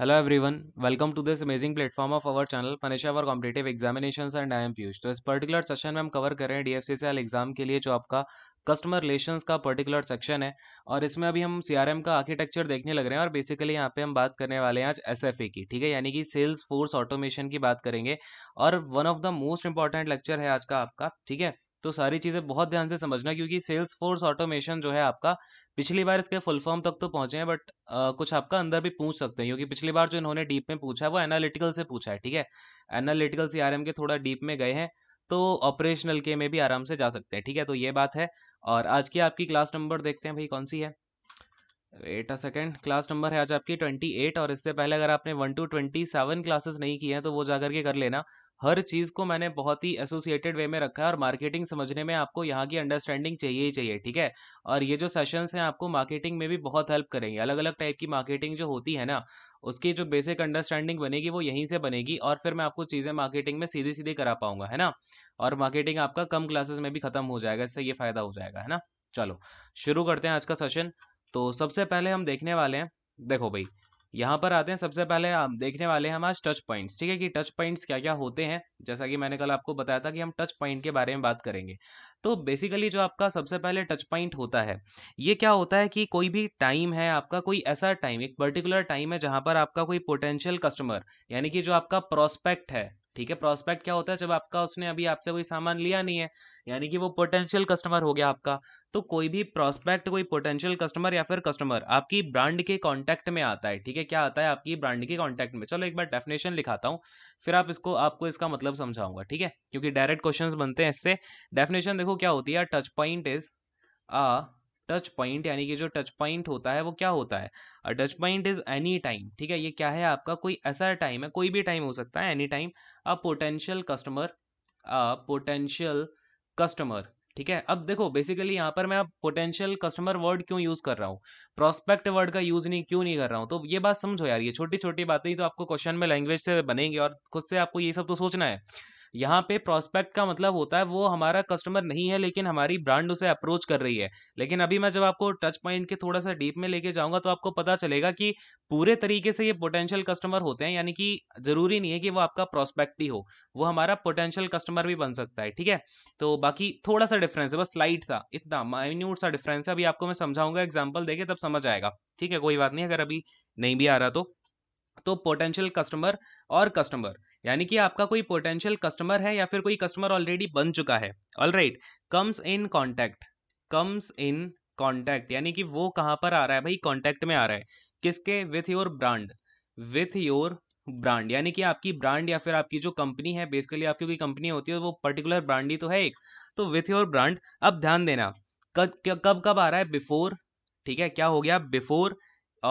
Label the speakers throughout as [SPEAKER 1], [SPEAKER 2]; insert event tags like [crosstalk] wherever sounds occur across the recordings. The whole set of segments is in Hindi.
[SPEAKER 1] Hello everyone welcome to this amazing platform of our channel Panisha for competitive examination and I am Piyush तो इस पर्टिकुलर सेशन में हम कवर कर रहे हैं डीएफसीसीएल एग्जाम के लिए जो आपका कस्टमर रिलेशंस का पर्टिकुलर सेक्शन है और इसमें अभी हम सीआरएम का आर्किटेक्चर देखने लग रहे हैं और बेसिकली यहाँ पे हम बात करने वाले हैं आज एसएफए की ठीक है यानी कि सेल्स फोर्स ऑटोमेशन की बात करेंगे और one of the most important lecture है आज का आपका ठीक है तो सारी चीज़ें बहुत ध्यान से समझना क्योंकि सेल्स फोर्स ऑटोमेशन जो है आपका पिछली बार इसके फुल फॉर्म तक तो पहुंचे हैं बट आ, कुछ आपका अंदर भी पूछ सकते हैं क्योंकि पिछली बार जो इन्होंने डीप में पूछा है वो एनालिटिकल से पूछा है ठीक है एनालिटिकल सी आर के थोड़ा डीप में गए हैं तो ऑपरेशनल के में भी आराम से जा सकते हैं ठीक है तो ये बात है और आज की आपकी क्लास नंबर देखते हैं भाई कौन सी है eight a second class number है आज आपकी ट्वेंटी एट और इससे पहले अगर आपने one to twenty seven classes नहीं किए हैं तो वो जाकर के कर लेना हर चीज़ को मैंने बहुत ही एसोसिएटेड वे में रखा है और मार्केटिंग समझने में आपको यहाँ की अंडरस्टैंडिंग चाहिए ही चाहिए ठीक है और ये जो सेशंस हैं आपको मार्केटिंग में भी बहुत हेल्प करेंगे अलग अलग टाइप की मार्केटिंग जो होती है ना उसकी जो बेसिक अंडरस्टैंडिंग बनेगी वो यहीं से बनेगी और फिर मैं आपको चीज़ें मार्केटिंग में सीधी सीधी करा पाऊंगा है ना और मार्केटिंग आपका कम क्लासेस में भी खत्म हो जाएगा इससे ये फायदा हो जाएगा है ना चलो शुरू करते हैं आज का सेशन तो सबसे पहले हम देखने वाले हैं देखो भाई यहाँ पर आते हैं सबसे पहले हम देखने वाले हैं हम आज टच पॉइंट्स ठीक है कि टच पॉइंट्स क्या क्या होते हैं जैसा कि मैंने कल आपको बताया था कि हम टच पॉइंट के बारे में बात करेंगे तो बेसिकली जो आपका सबसे पहले टच पॉइंट होता है ये क्या होता है कि कोई भी टाइम है आपका कोई ऐसा टाइम एक पर्टिकुलर टाइम है जहाँ पर आपका कोई पोटेंशियल कस्टमर यानी कि जो आपका प्रोस्पेक्ट है ठीक है प्रोस्पेक्ट क्या होता है जब आपका उसने अभी आपसे कोई सामान लिया नहीं है यानी कि वो पोटेंशियल कस्टमर हो गया आपका तो कोई भी प्रोस्पेक्ट कोई पोटेंशियल कस्टमर या फिर कस्टमर आपकी ब्रांड के कॉन्टैक्ट में आता है ठीक है क्या आता है आपकी ब्रांड के कॉन्टैक्ट में चलो एक बार डेफिनेशन लिखाता हूँ फिर आप इसको आपको इसका मतलब समझाऊंगा ठीक है क्योंकि डायरेक्ट क्वेश्चन बनते हैं इससे डेफिनेशन देखो क्या होती है touch point is a touch point यानी कि जो टच पॉइंट होता है वो क्या होता है a touch point is any time ठीक है ये क्या है आपका कोई ऐसा टाइम है कोई भी टाइम हो सकता है any time a potential customer a potential customer ठीक है अब देखो बेसिकली यहाँ पर मैं पोटेंशियल कस्टमर वर्ड क्यों यूज कर रहा हूँ प्रोस्पेक्ट वर्ड का यूज नहीं क्यों नहीं कर रहा हूँ तो ये बात समझो यार ये छोटी छोटी बातें ही तो आपको क्वेश्चन में लैंग्वेज से बनेंगे और खुद से आपको ये सब तो सोचना है यहाँ पे प्रोस्पेक्ट का मतलब होता है वो हमारा कस्टमर नहीं है लेकिन हमारी ब्रांड उसे अप्रोच कर रही है लेकिन अभी मैं जब आपको टच पॉइंट के थोड़ा सा डीप में लेके जाऊंगा तो आपको पता चलेगा कि पूरे तरीके से ये पोटेंशियल कस्टमर होते हैं यानी कि जरूरी नहीं है कि वो आपका प्रोस्पेक्ट ही हो वो हमारा पोटेंशियल कस्टमर भी बन सकता है ठीक है तो बाकी थोड़ा सा डिफरेंस है बस स्लाइट सा इतना माइन्यूट सा डिफरेंस है अभी आपको मैं समझाऊंगा एग्जाम्पल देके तब समझ आएगा ठीक है कोई बात नहीं अगर अभी नहीं भी आ रहा तो तो पोटेंशियल कस्टमर और कस्टमर यानी कि आपका कोई पोटेंशियल कस्टमर है या फिर कोई कस्टमर ऑलरेडी बन चुका है all right comes in contact comes in contact यानी कि वो कहाँ पर आ रहा है भाई कॉन्टैक्ट में आ रहा है किसके with your brand with your brand यानी कि आपकी ब्रांड या फिर आपकी जो कंपनी है बेसिकली आपकी कोई कंपनी होती है वो पर्टिकुलर ब्रांड ही तो है एक तो विथ योर ब्रांड अब ध्यान देना कब कब कब आ रहा है बिफोर ठीक है क्या हो गया बिफोर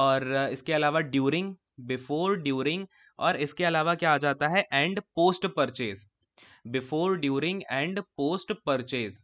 [SPEAKER 1] और इसके अलावा ड्यूरिंग बिफोर ड्यूरिंग और इसके अलावा क्या आ जाता है and post purchase before during and post purchase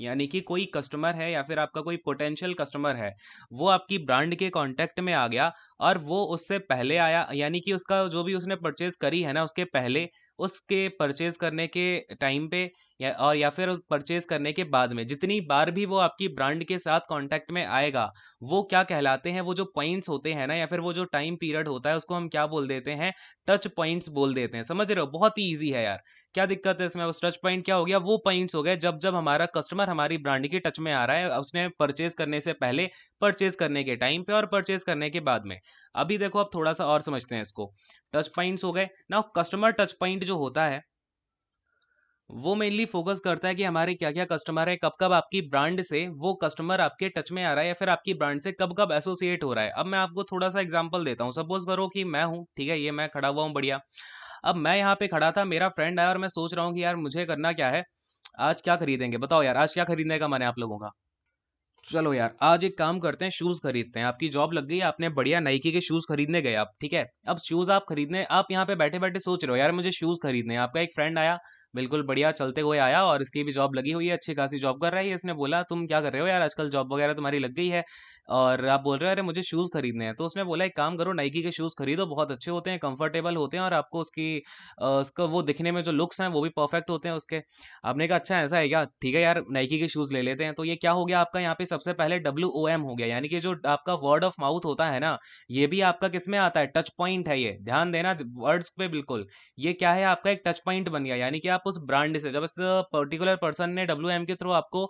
[SPEAKER 1] यानी कि कोई कस्टमर है या फिर आपका कोई पोटेंशियल कस्टमर है वो आपकी ब्रांड के कांटेक्ट में आ गया और वो उससे पहले आया यानी कि उसका जो भी उसने परचेज करी है ना उसके पहले उसके परचेज करने के टाइम पे या और या फिर परचेज करने के बाद में जितनी बार भी वो आपकी ब्रांड के साथ कांटेक्ट में आएगा वो क्या कहलाते हैं वो जो पॉइंट्स होते हैं ना या फिर वो जो टाइम पीरियड होता है उसको हम क्या बोल देते हैं टच पॉइंट्स बोल देते हैं समझ रहे हो बहुत ही ईजी है यार क्या दिक्कत है इसमें उस टच पॉइंट क्या हो गया वो पॉइंट्स हो गए जब जब हमारा कस्टमर हमारी ब्रांड के टच में आ रहा है उसने परचेज करने से पहले परचेज करने के टाइम पे और परचेज करने के बाद में अभी देखो आप थोड़ा सा और समझते हैं इसको टच पॉइंट्स हो गए ना कस्टमर टच पॉइंट जो होता है वो मेनली फोकस करता है कि हमारे क्या क्या कस्टमर है कब कब आपकी ब्रांड से वो कस्टमर आपके टच में आ रहा है या फिर आपकी ब्रांड से कब कब एसोसिएट हो रहा है अब मैं आपको थोड़ा सा एग्जाम्पल देता हूँ सपोज करो कि मैं हूँ ठीक है ये मैं खड़ा हुआ हूँ बढ़िया अब मैं यहाँ पे खड़ा था मेरा फ्रेंड आया और मैं सोच रहा हूँ कि यार मुझे करना क्या है आज क्या खरीदेंगे बताओ यार आज क्या खरीदने का मन है आप लोगों का चलो यार आज एक काम करते हैं शूज़ खरीदते हैं आपकी जॉब लग गई आपने बढ़िया नाइकी के शूज़ खरीदने गए आप ठीक है अब शूज़ आप खरीदने आप यहाँ पे बैठे बैठे सोच रहे हो यार मुझे शूज़ खरीदने आपका एक फ्रेंड आया बिल्कुल बढ़िया चलते हुए आया और इसकी भी जॉब लगी हुई है अच्छी खासी जॉब कर रहा है इसने बोला तुम क्या कर रहे हो यार आजकल जॉब वगैरह तुम्हारी लग गई है और आप बोल रहे हो अरे मुझे शूज़ खरीदने हैं तो उसने बोला एक काम करो नाइकी के शूज़ खरीदो बहुत अच्छे होते हैं कंफर्टेबल होते हैं और आपको उसकी उसका वो दिखने में जो लुक्स हैं वो भी परफेक्ट होते हैं उसके आपने कहा अच्छा ऐसा है क्या ठीक है यार नाइकी के शूज़ ले लेते हैं तो ये क्या हो गया आपका यहाँ पे सबसे पहले डब्ल्यू ओ एम हो गया यानी कि जो आपका वर्ड ऑफ माउथ होता है ना ये भी आपका किस में आता है टच पॉइंट है ये ध्यान देना वर्ड्स पे बिल्कुल ये क्या है आपका एक टच पॉइंट बन गया यानी कि आप आप उस ब्रांड से जब इस पर्टिकुलर पर्सन ने डब्ल्यू के थ्रू आपको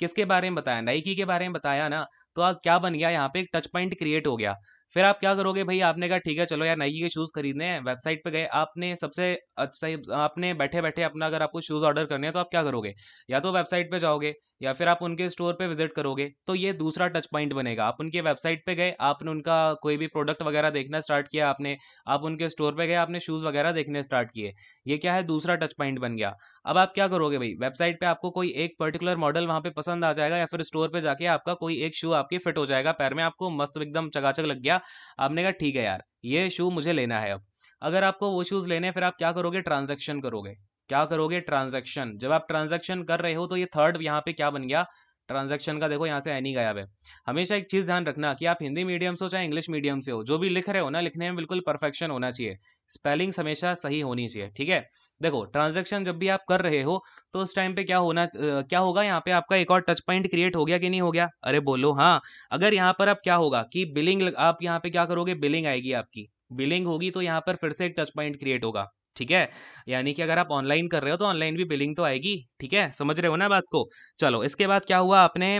[SPEAKER 1] किसके बारे में बताया नाइकी के बारे में बताया ना तो आप क्या बन गया यहाँ पे एक टच पॉइंट क्रिएट हो गया फिर आप क्या करोगे भाई आपने कहा ठीक है चलो यार नाइकी के शूज़ खरीदने हैं वेबसाइट पे गए आपने सबसे अच्छा आपने बैठे बैठे अपना अगर आपको शूज़ ऑर्डर करने हैं तो आप क्या करोगे या तो वेबसाइट पे जाओगे या फिर आप उनके स्टोर पे विजिट करोगे तो ये दूसरा टच पॉइंट बनेगा आप उनके वेबसाइट पे गए आपने उनका कोई भी प्रोडक्ट वगैरह देखना स्टार्ट किया आपने आप उनके स्टोर पे गए आपने शूज़ वगैरह देखने स्टार्ट किए ये क्या है दूसरा टच पॉइंट बन गया अब आप क्या करोगे भाई वेबसाइट पर आपको कोई एक पर्टिकुलर मॉडल वहाँ पर पसंद आ जाएगा या फिर स्टोर पर जाके आपका कोई एक शू आपके फिट हो जाएगा पैर में आपको मस्त एकदम चकाचक लग गया आपने कहा ठीक है यार ये शू मुझे लेना है अब अगर आपको वो शूज़ लेने हैं फिर आप क्या करोगे ट्रांजेक्शन करोगे क्या करोगे ट्रांजेक्शन जब आप ट्रांजेक्शन कर रहे हो तो ये थर्ड यहाँ पे क्या बन गया ट्रांजेक्शन का देखो यहाँ से एनी e गायब है हमेशा एक चीज़ ध्यान रखना कि आप हिंदी मीडियम से हो चाहे इंग्लिश मीडियम से हो जो भी लिख रहे हो ना लिखने में बिल्कुल परफेक्शन होना चाहिए स्पेलिंग्स हमेशा सही होनी चाहिए ठीक है देखो ट्रांजेक्शन जब भी आप कर रहे हो तो उस टाइम पे क्या होना क्या होगा यहाँ पे आपका एक और टच पॉइंट क्रिएट हो गया कि नहीं हो गया अरे बोलो हाँ अगर यहाँ पर अब क्या होगा कि बिलिंग आप यहाँ पे क्या करोगे बिलिंग आएगी आपकी बिलिंग होगी तो यहाँ पर फिर से एक टच पॉइंट क्रिएट होगा ठीक है यानी कि अगर आप ऑनलाइन कर रहे हो तो ऑनलाइन भी बिलिंग तो आएगी ठीक है समझ रहे हो ना बात को चलो इसके बाद क्या हुआ आपने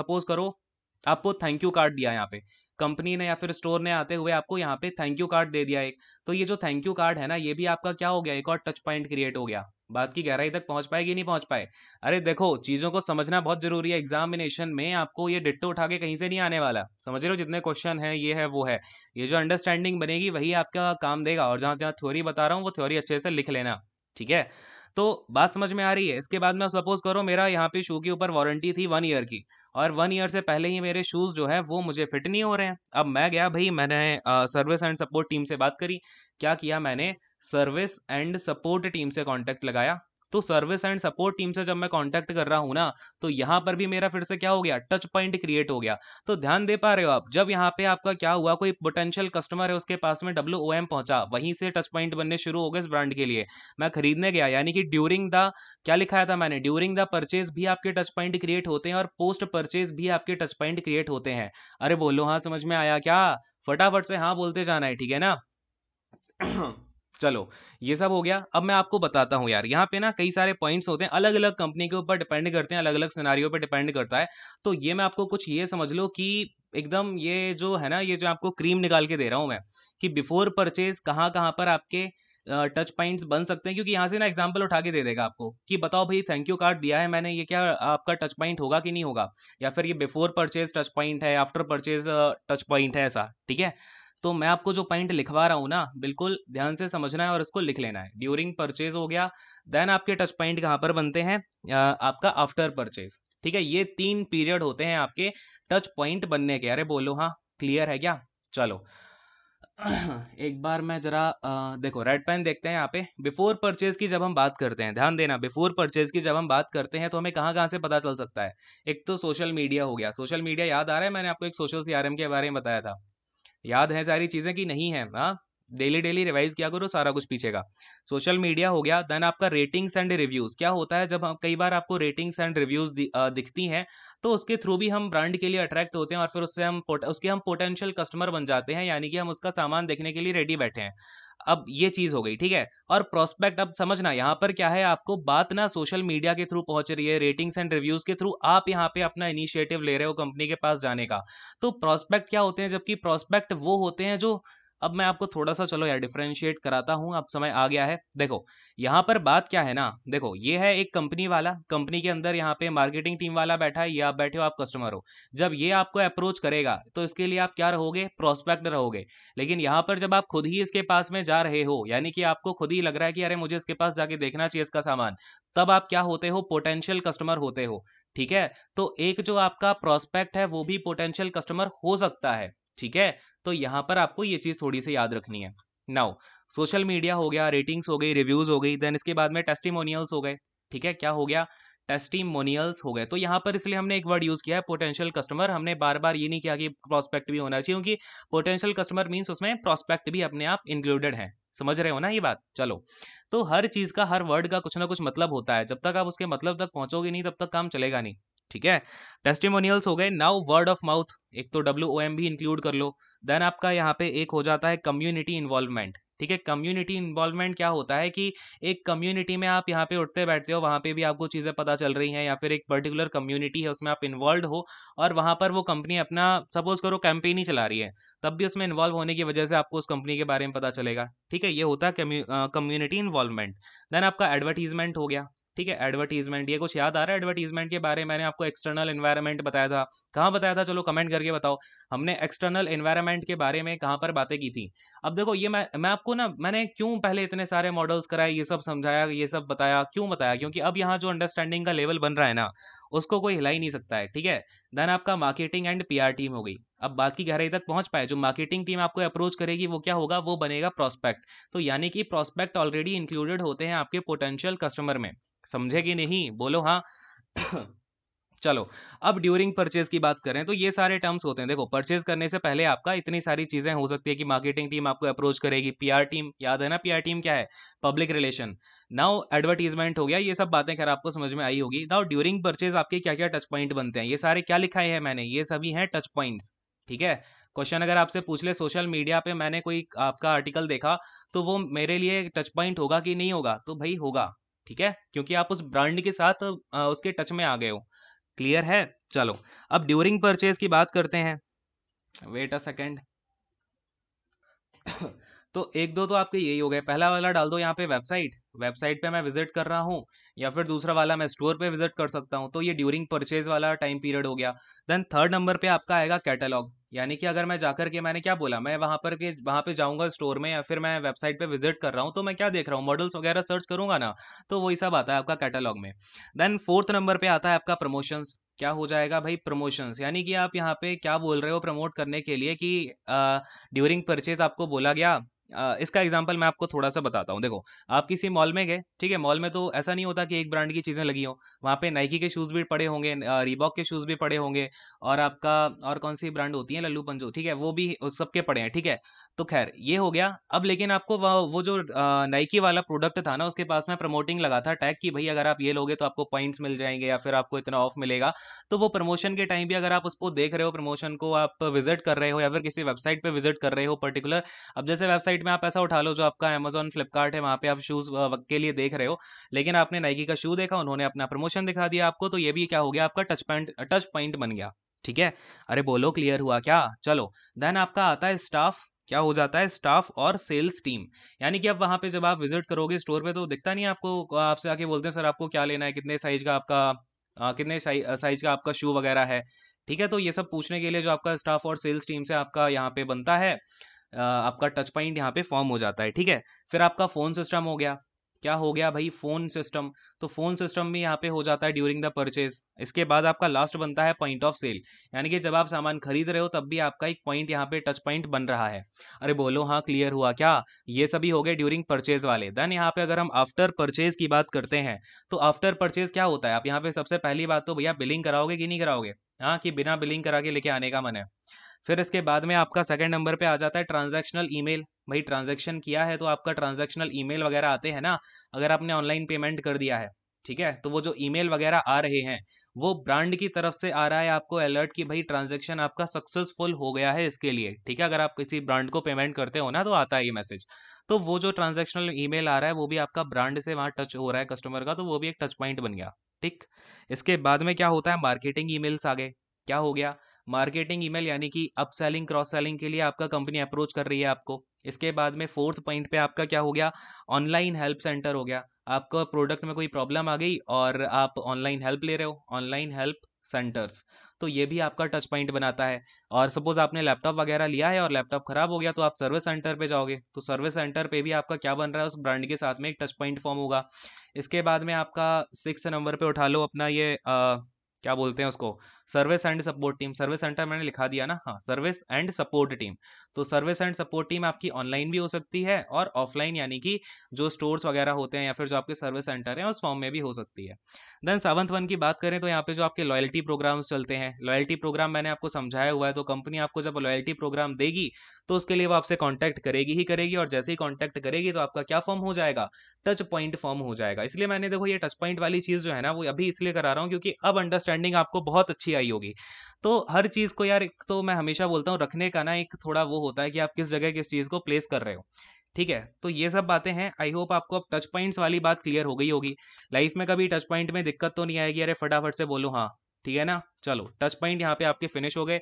[SPEAKER 1] सपोज करो आपको थैंक यू कार्ड दिया यहाँ पे कंपनी ने या फिर स्टोर ने आते हुए आपको यहाँ पे थैंक यू कार्ड दे दिया एक तो ये जो थैंक यू कार्ड है ना ये भी आपका क्या हो गया एक और टच पॉइंट क्रिएट हो गया बात की गहराई तक पहुंच पाए कि नहीं पहुंच पाए अरे देखो चीजों को समझना बहुत जरूरी है एग्जामिनेशन में आपको ये डिट्टो उठा के कहीं से नहीं आने वाला समझ रहे हो जितने क्वेश्चन है ये है वो है ये जो अंडरस्टैंडिंग बनेगी वही आपका काम देगा और जहां जहां थ्योरी बता रहा हूँ वो थ्योरी अच्छे से लिख लेना ठीक है तो बात समझ में आ रही है इसके बाद में सपोज करो मेरा यहाँ पे शू के ऊपर वारंटी थी वन ईयर की और वन ईयर से पहले ही मेरे शूज़ जो है वो मुझे फिट नहीं हो रहे हैं अब मैं गया भाई मैंने सर्विस एंड सपोर्ट टीम से बात करी क्या किया मैंने सर्विस एंड सपोर्ट टीम से कॉन्टैक्ट लगाया तो सर्विस एंड सपोर्ट टीम से जब मैं कॉन्टैक्ट कर रहा हूँ ना तो यहाँ पर भी मेरा फिर से क्या हो गया टच पॉइंट क्रिएट हो गया तो ध्यान दे पा रहे हो आप जब यहाँ पे आपका क्या हुआ कोई पोटेंशियल कस्टमर है उसके पास में डब्ल्यू पहुंचा वहीं से टच पॉइंट बनने शुरू हो गए इस ब्रांड के लिए मैं खरीदने गया यानी कि ड्यूरिंग द क्या लिखाया था मैंने ड्यूरिंग द परचेज भी आपके टच पॉइंट क्रिएट होते हैं और पोस्ट परचेज भी आपके टच पॉइंट क्रिएट होते हैं अरे बोलो हाँ समझ में आया क्या फटाफट से हाँ बोलते जाना है ठीक है ना चलो ये सब हो गया अब मैं आपको बताता हूँ यार यहाँ पे ना कई सारे पॉइंट्स होते हैं अलग अलग कंपनी के ऊपर डिपेंड करते हैं अलग अलग सिनारियों पे डिपेंड करता है तो ये मैं आपको कुछ ये समझ लो कि एकदम ये जो है ना ये जो आपको क्रीम निकाल के दे रहा हूँ मैं कि बिफोर परचेज कहाँ कहाँ पर आपके टच पॉइंट्स बन सकते हैं क्योंकि यहाँ से ना एग्जाम्पल उठा के दे देगा आपको कि बताओ भाई थैंक यू कार्ड दिया है मैंने ये क्या आपका टच पॉइंट होगा कि नहीं होगा या फिर ये बिफोर परचेज टच पॉइंट है आफ्टर परचेज टच पॉइंट है ऐसा ठीक है तो मैं आपको जो पॉइंट लिखवा रहा हूँ ना बिल्कुल ध्यान से समझना है और इसको लिख लेना है ड्यूरिंग परचेज हो गया देन आपके टच पॉइंट कहाँ पर बनते हैं आपका आफ्टर परचेज ठीक है ये तीन पीरियड होते हैं आपके टच पॉइंट बनने के अरे बोलो हाँ क्लियर है क्या चलो [clears throat] एक बार मैं जरा आ, देखो रेड पेन देखते हैं यहाँ पे बिफोर परचेज की जब हम बात करते हैं ध्यान देना बिफोर परचेज की जब हम बात करते हैं तो हमें कहाँ कहाँ से पता चल सकता है एक तो सोशल मीडिया हो गया सोशल मीडिया याद आ रहा है मैंने आपको एक सोशल सीआरएम के बारे में बताया था याद है सारी चीज़ें कि नहीं है हाँ डेली डेली रिवाइज किया करो सारा कुछ पीछे का सोशल मीडिया हो गया देन आपका रेटिंग्स एंड रिव्यूज़ क्या होता है जब हम कई बार आपको रेटिंग्स एंड रिव्यूज़ दिखती हैं तो उसके थ्रू भी हम ब्रांड के लिए अट्रैक्ट होते हैं और फिर उससे हम उसके हम पोटेंशियल कस्टमर बन जाते हैं यानी कि हम उसका सामान देखने के लिए रेडी बैठे हैं अब ये चीज हो गई ठीक है और प्रोस्पेक्ट अब समझना यहाँ पर क्या है आपको बात ना सोशल मीडिया के थ्रू पहुंच रही है रेटिंग्स एंड रिव्यूज के थ्रू आप यहाँ पे अपना इनिशिएटिव ले रहे हो कंपनी के पास जाने का तो प्रोस्पेक्ट क्या होते हैं जबकि प्रोस्पेक्ट वो होते हैं जो अब मैं आपको थोड़ा सा चलो यार डिफ्रेंशिएट कराता हूँ अब समय आ गया है देखो यहाँ पर बात क्या है ना देखो ये है एक कंपनी वाला कंपनी के अंदर यहाँ पे मार्केटिंग टीम वाला बैठा है ये आप बैठे हो आप कस्टमर हो जब ये आपको अप्रोच करेगा तो इसके लिए आप क्या रहोगे प्रोस्पेक्ट रहोगे लेकिन यहाँ पर जब आप खुद ही इसके पास में जा रहे हो यानी कि आपको खुद ही लग रहा है कि अरे मुझे इसके पास जाके देखना चाहिए इसका सामान तब आप क्या होते हो पोटेंशियल कस्टमर होते हो ठीक है तो एक जो आपका प्रोस्पेक्ट है वो भी पोटेंशियल कस्टमर हो सकता है ठीक है तो यहाँ पर आपको ये चीज़ थोड़ी सी याद रखनी है नाउ सोशल मीडिया हो गया रेटिंग्स हो गई रिव्यूज़ हो गई देन इसके बाद में टेस्टिमोनियल्स हो गए ठीक है क्या हो गया टेस्टिमोनियल्स हो गए तो यहाँ पर इसलिए हमने एक वर्ड यूज़ किया है पोटेंशियल कस्टमर हमने बार बार ये नहीं किया कि प्रोस्पेक्ट भी होना चाहिए क्योंकि पोटेंशियल कस्टमर मीन्स उसमें प्रोस्पेक्ट भी अपने आप इंक्लूडेड है समझ रहे हो ना ये बात चलो तो हर चीज़ का हर वर्ड का कुछ ना कुछ मतलब होता है जब तक आप उसके मतलब तक पहुंचोगे नहीं तब तक काम चलेगा नहीं ठीक है टेस्टिमोनियल्स हो गए नाउ वर्ड ऑफ माउथ एक तो डब्ल्यू ओ एम भी इंक्लूड कर लो देन आपका यहाँ पे एक हो जाता है कम्युनिटी इन्वॉल्वमेंट ठीक है कम्युनिटी इन्वॉल्वमेंट क्या होता है कि एक कम्युनिटी में आप यहाँ पे उठते बैठते हो वहाँ पे भी आपको चीज़ें पता चल रही हैं या फिर एक पर्टिकुलर कम्युनिटी है उसमें आप इन्वॉल्व हो और वहाँ पर वो कंपनी अपना सपोज करो कैंपेन ही चला रही है तब भी उसमें इन्वॉल्व होने की वजह से आपको उस कंपनी के बारे में पता चलेगा ठीक है ये होता है कम्युनिटी इन्वॉल्वमेंट देन आपका एडवर्टीजमेंट हो गया ठीक है एडवर्टीजमेंट ये कुछ याद आ रहा है एडवर्टीजमेंट के बारे में मैंने आपको एक्सटर्नल इन्वायरमेंट बताया था कहाँ बताया था चलो कमेंट करके बताओ हमने एक्सटर्नल इन्वायरमेंट के बारे में कहाँ पर बातें की थी अब देखो ये मैं मैं आपको ना मैंने क्यों पहले इतने सारे मॉडल्स कराए ये सब समझाया ये सब बताया क्यों बताया क्योंकि अब यहाँ जो अंडरस्टैंडिंग का लेवल बन रहा है ना उसको कोई हिला ही नहीं सकता है ठीक है देन आपका मार्केटिंग एंड आर टीम हो गई अब बात की गहराई तक पहुंच पाए जो मार्केटिंग टीम आपको अप्रोच करेगी वो क्या होगा वो बनेगा प्रोस्पेक्ट तो यानी कि प्रोस्पेक्ट ऑलरेडी इंक्लूडेड होते हैं आपके पोटेंशियल कस्टमर में समझे कि नहीं बोलो हाँ चलो अब ड्यूरिंग परचेज की बात करें तो ये सारे टर्म्स होते हैं देखो परचेज करने से पहले आपका इतनी सारी चीज़ें हो सकती है कि मार्केटिंग टीम आपको अप्रोच करेगी पीआर टीम याद है ना पीआर टीम क्या है पब्लिक रिलेशन नाउ एडवर्टीजमेंट हो गया ये सब बातें खैर आपको समझ में आई होगी नाउ ड्यूरिंग परचेज आपके क्या क्या टच पॉइंट बनते हैं ये सारे क्या लिखाए हैं मैंने ये सभी हैं टच पॉइंट्स ठीक है क्वेश्चन अगर आपसे पूछ ले सोशल मीडिया पे मैंने कोई आपका आर्टिकल देखा तो वो मेरे लिए टच पॉइंट होगा कि नहीं होगा तो भाई होगा ठीक है क्योंकि आप उस ब्रांड के साथ उसके टच में आ गए हो क्लियर है चलो अब ड्यूरिंग परचेज की बात करते हैं वेट अ सेकेंड [coughs] तो एक दो तो आपके यही हो गए पहला वाला डाल दो यहाँ पे वेबसाइट वेबसाइट पे मैं विजिट कर रहा हूँ या फिर दूसरा वाला मैं स्टोर पे विजिट कर सकता हूँ तो ये ड्यूरिंग परचेज वाला टाइम पीरियड हो गया देन थर्ड नंबर पे आपका आएगा कैटलॉग यानी कि अगर मैं जाकर के मैंने क्या बोला मैं वहाँ पर के वहाँ पे जाऊँगा स्टोर में या फिर मैं वेबसाइट पे विजिट कर रहा हूँ तो मैं क्या देख रहा हूँ मॉडल्स वगैरह सर्च करूँगा ना तो वही सब आता है आपका कैटलॉग में देन फोर्थ नंबर पर आता है आपका प्रमोशंस क्या हो जाएगा भाई प्रमोशंस यानी कि आप यहाँ पे क्या बोल रहे हो प्रमोट करने के लिए कि ड्यूरिंग परचेज आपको बोला गया इसका एग्जाम्पल मैं आपको थोड़ा सा बताता हूँ देखो आप किसी मॉल में गए ठीक है मॉल में तो ऐसा नहीं होता कि एक ब्रांड की चीज़ें लगी हों वहाँ पे नाइकी के शूज़ भी पड़े होंगे रिबॉक के शूज़ भी पड़े होंगे और आपका और कौन सी ब्रांड होती है लल्लू पंजो ठीक है वो भी सबके पड़े हैं ठीक है तो खैर ये हो गया अब लेकिन आपको वो जो नाइकी वाला प्रोडक्ट था ना उसके पास में प्रमोटिंग लगा था टैग कि भाई अगर आप ये लोगे तो आपको पॉइंट्स मिल जाएंगे या फिर आपको इतना ऑफ मिलेगा तो वो प्रमोशन के टाइम भी अगर आप उसको देख रहे हो प्रमोशन को आप विजिट कर रहे हो या फिर किसी वेबसाइट पर विजिट कर रहे हो पर्टिकुलर अब जैसे वेबसाइट वेबसाइट में आप ऐसा उठा लो जो आपका अमेजोन फ्लिपकार्ट है वहाँ पे आप शूज़ के लिए देख रहे हो लेकिन आपने नाइकी का शू देखा उन्होंने अपना प्रमोशन दिखा दिया आपको तो ये भी क्या हो गया आपका टच पॉइंट टच पॉइंट बन गया ठीक है अरे बोलो क्लियर हुआ क्या चलो देन आपका आता है स्टाफ क्या हो जाता है स्टाफ और सेल्स टीम यानी कि अब वहाँ पे जब आप विजिट करोगे स्टोर पे तो दिखता नहीं आपको आपसे आके बोलते हैं सर आपको क्या लेना है कितने साइज का आपका आ, कितने साइज का आपका शू वगैरह है ठीक है तो ये सब पूछने के लिए जो आपका स्टाफ और सेल्स टीम से आपका यहाँ पे बनता है आपका टच पॉइंट यहाँ पे फॉर्म हो जाता है ठीक है फिर आपका फ़ोन सिस्टम हो गया क्या हो गया भाई फ़ोन सिस्टम तो फ़ोन सिस्टम भी यहाँ पे हो जाता है ड्यूरिंग द परचेज इसके बाद आपका लास्ट बनता है पॉइंट ऑफ सेल यानी कि जब आप सामान खरीद रहे हो तब भी आपका एक पॉइंट यहाँ पे टच पॉइंट बन रहा है अरे बोलो हाँ क्लियर हुआ क्या ये सभी हो गए ड्यूरिंग परचेज वाले देन यहाँ पे अगर हम आफ्टर परचेज की बात करते हैं तो आफ्टर परचेज क्या होता है आप यहाँ पे सबसे पहली बात तो भैया बिलिंग कराओगे कि नहीं कराओगे हाँ कि बिना बिलिंग करा के लेके आने का मन है फिर इसके बाद में आपका सेकंड नंबर पे आ जाता है ट्रांजैक्शनल ईमेल भाई ट्रांजैक्शन किया है तो आपका ट्रांजैक्शनल ईमेल वगैरह आते हैं ना अगर आपने ऑनलाइन पेमेंट कर दिया है ठीक है तो वो जो ईमेल वगैरह आ रहे हैं वो ब्रांड की तरफ से आ रहा है आपको अलर्ट कि भाई ट्रांजैक्शन आपका सक्सेसफुल हो गया है इसके लिए ठीक है अगर आप किसी ब्रांड को पेमेंट करते हो ना तो आता है ये मैसेज तो वो जो ट्रांजैक्शनल ईमेल आ रहा है वो भी आपका ब्रांड से वहाँ टच हो रहा है कस्टमर का तो वो भी एक टच पॉइंट बन गया ठीक इसके बाद में क्या होता है मार्केटिंग ई आ गए क्या हो गया मार्केटिंग ईमेल यानी कि अप सेलिंग क्रॉस सेलिंग के लिए आपका कंपनी अप्रोच कर रही है आपको इसके बाद में फोर्थ पॉइंट पे आपका क्या हो गया ऑनलाइन हेल्प सेंटर हो गया आपका प्रोडक्ट में कोई प्रॉब्लम आ गई और आप ऑनलाइन हेल्प ले रहे हो ऑनलाइन हेल्प सेंटर्स तो ये भी आपका टच पॉइंट बनाता है और सपोज आपने लैपटॉप वगैरह लिया है और लैपटॉप खराब हो गया तो आप सर्विस सेंटर पे जाओगे तो सर्विस सेंटर पे भी आपका क्या बन रहा है उस ब्रांड के साथ में एक टच पॉइंट फॉर्म होगा इसके बाद में आपका सिक्स नंबर पे उठा लो अपना ये आ, क्या बोलते हैं उसको service and support team service centre मैंने लिखा दिया ना हाँ सर्विस एंड सपोर्ट टीम तो सर्विस एंड सपोर्ट टीम आपकी ऑनलाइन भी हो सकती है और ऑफलाइन यानी कि जो स्टोर्स वगैरह होते हैं या फिर जो आपके सर्विस सेंटर हैं उस फॉर्म में भी हो सकती है देन सेवंथ वन की बात करें तो यहाँ पे जो आपके लॉयल्टी प्रोग्राम्स चलते हैं लॉयल्टी प्रोग्राम मैंने आपको समझाया हुआ है तो कंपनी आपको जब लॉयल्टी प्रोग्राम देगी तो उसके लिए वो आपसे कॉन्टैक्ट करेगी ही करेगी और जैसे ही कॉन्टैक्ट करेगी तो आपका क्या फॉर्म हो जाएगा टच पॉइंट फॉर्म हो जाएगा इसलिए मैंने देखो ये टच पॉइंट वाली चीज़ जो है ना वो अभी इसलिए करा रहा हूँ क्योंकि अब अंडरस्टैंडिंग आपको बहुत अच्छी आई होगी तो हर चीज़ को यार एक तो मैं हमेशा बोलता हूँ रखने का ना एक थोड़ा वो होता है कि आप किस जगह किस चीज़ को प्लेस कर रहे हो ठीक है तो ये सब बातें हैं आई होप आपको अब टच पॉइंट्स वाली बात क्लियर हो गई होगी लाइफ में कभी टच पॉइंट में दिक्कत तो नहीं आएगी अरे फटाफट से बोलो हाँ ठीक है ना चलो टच पॉइंट यहाँ पे आपके फिनिश हो गए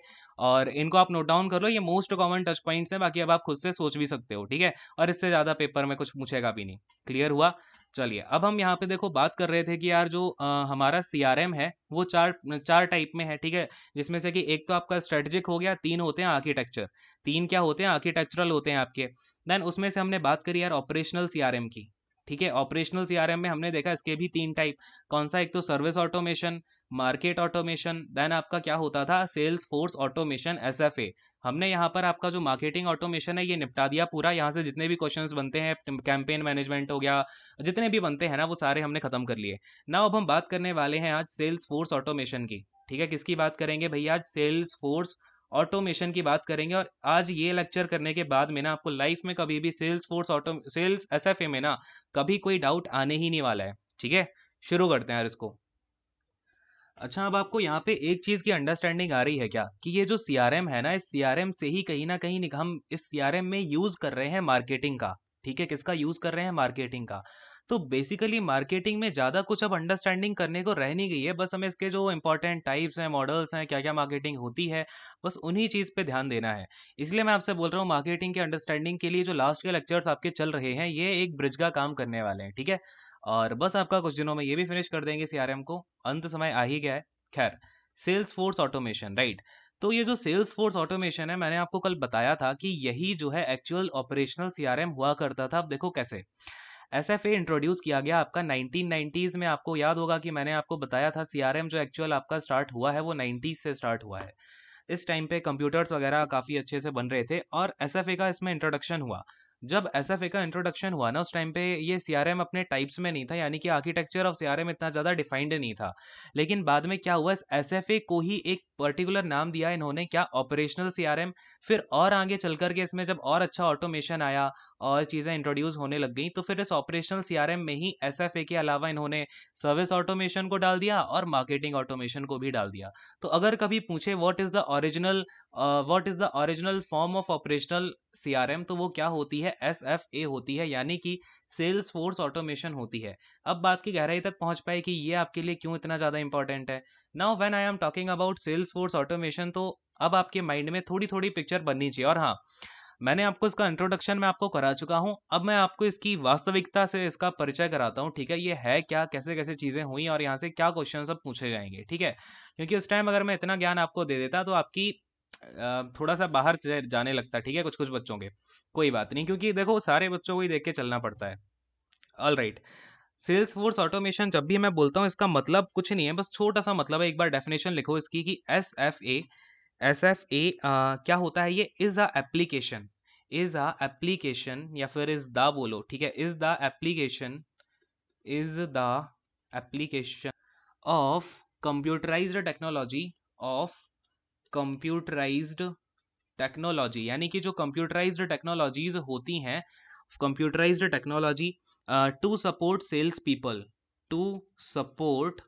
[SPEAKER 1] और इनको आप नोट डाउन कर लो ये मोस्ट कॉमन टच पॉइंट्स हैं बाकी अब आप खुद से सोच भी सकते हो ठीक है और इससे ज़्यादा पेपर में कुछ पूछेगा भी नहीं क्लियर हुआ चलिए अब हम यहाँ पे देखो बात कर रहे थे कि यार जो आ, हमारा सी है वो चार चार टाइप में है ठीक है जिसमें से कि एक तो आपका स्ट्रेटेजिक हो गया तीन होते हैं आर्किटेक्चर तीन क्या होते हैं आर्किटेक्चरल होते हैं आपके देन उसमें से हमने बात करी यार ऑपरेशनल सी की ठीक है ऑपरेशनल सी में हमने देखा इसके भी तीन टाइप कौन सा एक तो service automation market automation then आपका क्या होता था sales force automation S F A हमने यहाँ पर आपका जो मार्केटिंग ऑटोमेशन है ये निपटा दिया पूरा यहाँ से जितने भी क्वेश्चंस बनते हैं कैंपेन मैनेजमेंट हो गया जितने भी बनते हैं ना वो सारे हमने खत्म कर लिए ना अब हम बात करने वाले हैं आज सेल्स फोर्स ऑटोमेशन की ठीक है किसकी बात करेंगे भैया आज सेल्स फोर्स ऑटोमेशन की बात करेंगे और आज ये लेक्चर करने के बाद में ना आपको लाइफ में कभी भी sales force auto sales S में ना कभी कोई डाउट आने ही नहीं वाला है ठीक है शुरू करते हैं यार इसको अच्छा अब आपको यहाँ पे एक चीज की अंडरस्टैंडिंग आ रही है क्या कि ये जो सीआरएम है ना इस सीआरएम से ही कहीं ना कहीं हम इस सीआरएम में यूज कर रहे हैं मार्केटिंग का ठीक है किसका यूज कर रहे हैं मार्केटिंग का तो बेसिकली मार्केटिंग में ज्यादा कुछ अब अंडरस्टैंडिंग करने को रह नहीं गई है बस हमें इसके जो इंपॉर्टेंट टाइप्स हैं मॉडल्स हैं क्या क्या मार्केटिंग होती है बस उन्हीं चीज पे ध्यान देना है इसलिए मैं आपसे बोल रहा हूँ मार्केटिंग के अंडरस्टैंडिंग के लिए जो लास्ट के लेक्चर्स आपके चल रहे हैं ये एक ब्रिज का काम करने वाले हैं ठीक है और बस आपका कुछ दिनों में ये भी फिनिश कर देंगे सीआरएम को अंत समय आ ही गया है खैर सेल्स फोर्स ऑटोमेशन राइट तो ये जो सेल्स फोर्स ऑटोमेशन है मैंने आपको कल बताया था कि यही जो है एक्चुअल ऑपरेशनल सीआरएम हुआ करता था अब देखो कैसे एस एफ इंट्रोड्यूस किया गया आपका 1990s में आपको याद होगा कि मैंने आपको बताया था सीआरएम जो एक्चुअल आपका स्टार्ट हुआ है वो 90s से स्टार्ट हुआ है इस टाइम पे कंप्यूटर्स वगैरह काफ़ी अच्छे से बन रहे थे और एस का इसमें इंट्रोडक्शन हुआ जब एस एफ ए का इंट्रोडक्शन हुआ ना उस टाइम पे ये सी अपने टाइप्स में नहीं था यानी कि architecture of C R M इतना ज़्यादा डिफाइंड नहीं था लेकिन बाद में क्या हुआ एस एफ ए को ही एक पर्टिकुलर नाम दिया इन्होंने क्या ऑपरेशनल सी आर एम फिर और आगे चल करके इसमें जब और अच्छा ऑटोमेशन आया और चीज़ें इंट्रोड्यूस होने लग गई तो फिर इस ऑपरेशनल सी आर एम में ही एस एफ ए के अलावा इन्होंने सर्विस ऑटोमेशन को डाल दिया और मार्केटिंग ऑटोमेशन को भी डाल दिया तो अगर कभी पूछे what is the original what is the original form of operational CRM तो वो क्या होती है एस एफ ए होती है यानी कि सेल्स फोर्स ऑटोमेशन होती है अब बात की गहराई तक पहुंच पाए कि ये आपके लिए क्यों इतना ज़्यादा इंपॉर्टेंट है now when I am talking about sales force automation तो अब आपके माइंड में थोड़ी थोड़ी पिक्चर बननी चाहिए और हाँ मैंने आपको इसका इंट्रोडक्शन मैं आपको करा चुका हूँ अब मैं आपको इसकी वास्तविकता से इसका परिचय कराता हूँ ठीक है ये है क्या कैसे कैसे चीज़ें हुई और यहाँ से क्या क्वेश्चन सब पूछे जाएंगे ठीक है क्योंकि उस टाइम अगर मैं इतना ज्ञान आपको दे देता तो आपकी थोड़ा सा बाहर से जाने लगता है ठीक है कुछ कुछ बच्चों के कोई बात नहीं क्योंकि देखो सारे बच्चों को ही देख के चलना पड़ता है all right sales force automation जब भी मैं बोलता हूँ इसका मतलब कुछ नहीं है बस छोटा सा मतलब है एक बार डेफिनेशन लिखो इसकी कि S F A S F A क्या होता है ये is a application is a application या फिर इज़ द बोलो ठीक है is the application is the application of computerised technology of computerised technology यानी कि जो कंप्यूटराइज्ड टेक्नोलॉजीज होती हैं computerised technology to support sales people to support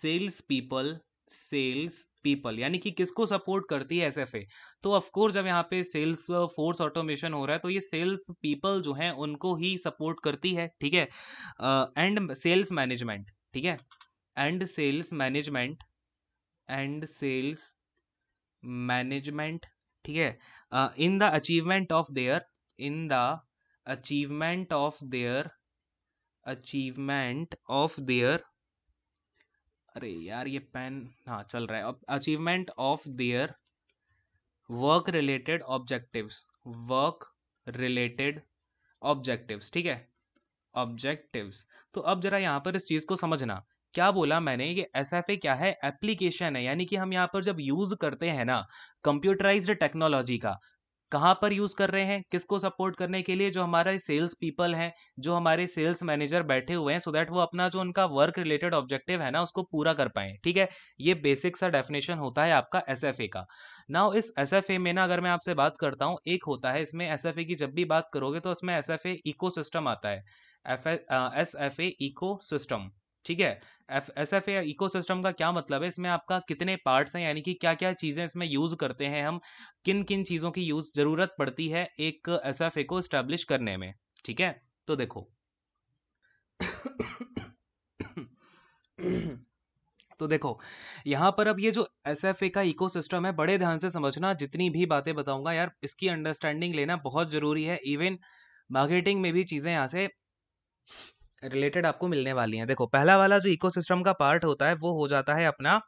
[SPEAKER 1] sales people sales people यानी कि किसको सपोर्ट करती है एसएफए तो ऑफकोर्स जब यहाँ पे सेल्स फोर्स ऑटोमेशन हो रहा है तो ये सेल्स पीपल जो हैं उनको ही सपोर्ट करती है ठीक है एंड सेल्स मैनेजमेंट ठीक है and sales management and sales management ठीक है in the achievement of their in the achievement of their achievement of their अरे यार ये पेन हाँ चल रहा है achievement of their work related objectives work related objectives ठीक है ऑब्जेक्टिव्स तो अब जरा यहाँ पर इस चीज़ को समझना क्या बोला मैंने ये एस एफ ए क्या है एप्लीकेशन है यानी कि हम यहाँ पर जब यूज करते हैं ना कंप्यूटराइज टेक्नोलॉजी का कहाँ पर यूज कर रहे हैं किसको सपोर्ट करने के लिए जो हमारे सेल्स पीपल हैं जो हमारे सेल्स मैनेजर बैठे हुए हैं सो so दैट वो अपना जो उनका वर्क रिलेटेड ऑब्जेक्टिव है ना उसको पूरा कर पाए ठीक है ये बेसिक सा डेफिनेशन होता है आपका एस एफ ए का ना इस एस एफ ए में ना अगर मैं आपसे बात करता हूँ एक होता है इसमें एस एफ ए की जब भी बात करोगे तो उसमें एस एफ सिस्टम आता है एस एफ इको सिस्टम ठीक है एफ एस एफ इको का क्या मतलब है इसमें आपका कितने पार्ट्स हैं यानी कि क्या क्या चीज़ें इसमें यूज़ करते हैं हम किन किन चीज़ों की यूज़ ज़रूरत पड़ती है एक एस एफ ए को इस्टेब्लिश करने में ठीक है तो देखो तो देखो यहाँ पर अब ये जो एस एफ ए का इको सिस्टम है बड़े ध्यान से समझना जितनी भी बातें बताऊंगा यार इसकी अंडरस्टैंडिंग लेना बहुत ज़रूरी है इवन मार्केटिंग में भी चीज़ें यहाँ से रिलेटेड आपको मिलने वाली हैं देखो पहला वाला जो इकोसिस्टम का पार्ट होता है वो हो जाता है अपना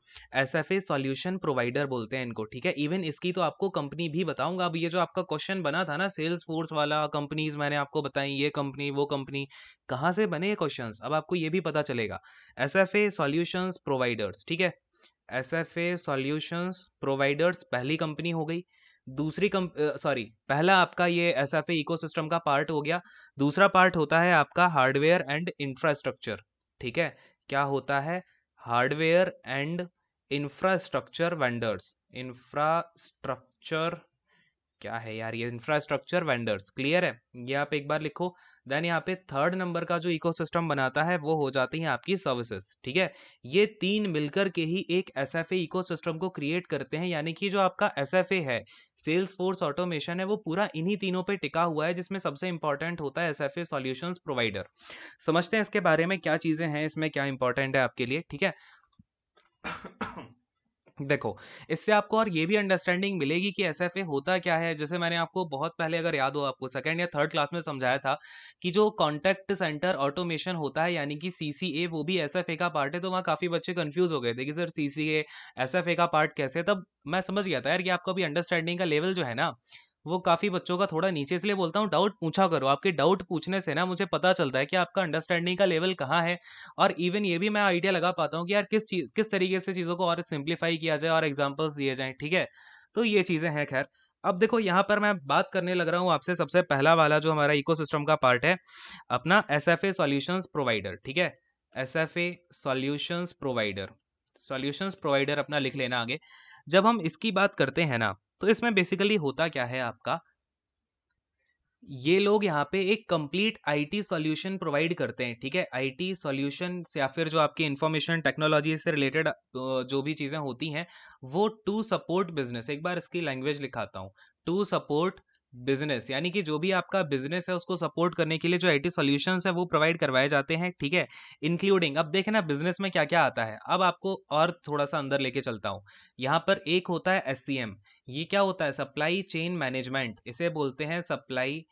[SPEAKER 1] S F A solution provider बोलते हैं इनको ठीक है इवन इसकी तो आपको कंपनी भी बताऊंगा अब ये जो आपका क्वेश्चन बना था ना सेल्स फोर्स वाला कंपनीज मैंने आपको बताई ये कंपनी वो कंपनी कहाँ से बने ये क्वेश्चन अब आपको ये भी पता चलेगा S F A solutions providers ठीक है S F A solutions providers पहली कंपनी हो गई दूसरी कम सॉरी पहला आपका ये एस एफ इकोसिस्टम का पार्ट हो गया दूसरा पार्ट होता है आपका हार्डवेयर एंड इंफ्रास्ट्रक्चर ठीक है क्या होता है hardware and infrastructure vendors infrastructure क्या है यार ये इंफ्रास्ट्रक्चर वेंडर्स क्लियर है ये आप एक बार लिखो देन यहाँ पे थर्ड नंबर का जो इकोसिस्टम बनाता है वो हो जाती है आपकी सर्विसेज ठीक है ये तीन मिलकर के ही एक एस एफ इकोसिस्टम को क्रिएट करते हैं यानी कि जो आपका एस एफ है सेल्स फोर्स ऑटोमेशन है वो पूरा इन्हीं तीनों पे टिका हुआ है जिसमें सबसे इंपॉर्टेंट होता है एस एफ प्रोवाइडर समझते हैं इसके बारे में क्या चीज़ें हैं इसमें क्या इंपॉर्टेंट है आपके लिए ठीक है देखो इससे आपको और ये भी अंडरस्टैंडिंग मिलेगी कि एस होता क्या है जैसे मैंने आपको बहुत पहले अगर याद हो आपको सेकेंड या थर्ड क्लास में समझाया था कि जो कॉन्टैक्ट सेंटर ऑटोमेशन होता है यानी कि सी वो भी एस का पार्ट है तो वहाँ काफ़ी बच्चे कन्फ्यूज हो गए थे कि सर सी सी का पार्ट कैसे तब मैं समझ गया था यार कि आपको अभी अंडरस्टैंडिंग का लेवल जो है ना वो काफ़ी बच्चों का थोड़ा नीचे इसलिए बोलता हूँ डाउट पूछा करो आपके डाउट पूछने से ना मुझे पता चलता है कि आपका अंडरस्टैंडिंग का लेवल कहाँ है और इवन ये भी मैं आइडिया लगा पाता हूँ कि यार किस चीज़ किस तरीके से चीज़ों को और सिंप्लीफाई किया जाए और एग्जाम्पल्स दिए जाए ठीक है तो ये चीज़ें हैं खैर अब देखो यहाँ पर मैं बात करने लग रहा हूँ आपसे सबसे पहला वाला जो हमारा इकोसिस्टम का पार्ट है अपना एस एफ ए प्रोवाइडर ठीक है S F A provider solutions provider अपना लिख लेना आगे जब हम इसकी बात करते हैं ना तो इसमें बेसिकली होता क्या है आपका ये लोग यहाँ पे एक कंप्लीट आईटी सॉल्यूशन प्रोवाइड करते हैं ठीक है आईटी सॉल्यूशन या फिर जो आपकी इंफॉर्मेशन टेक्नोलॉजी से रिलेटेड जो भी चीज़ें होती हैं वो टू सपोर्ट बिजनेस एक बार इसकी लैंग्वेज लिखाता हूँ टू सपोर्ट बिजनेस यानी कि जो भी आपका बिजनेस है उसको सपोर्ट करने के लिए जो आईटी सॉल्यूशंस है वो प्रोवाइड करवाए जाते हैं ठीक है इंक्लूडिंग अब देखें ना बिजनेस में क्या क्या आता है अब आपको और थोड़ा सा अंदर लेके चलता हूँ यहाँ पर एक होता है एस ये क्या होता है सप्लाई चेन मैनेजमेंट इसे बोलते हैं सप्लाई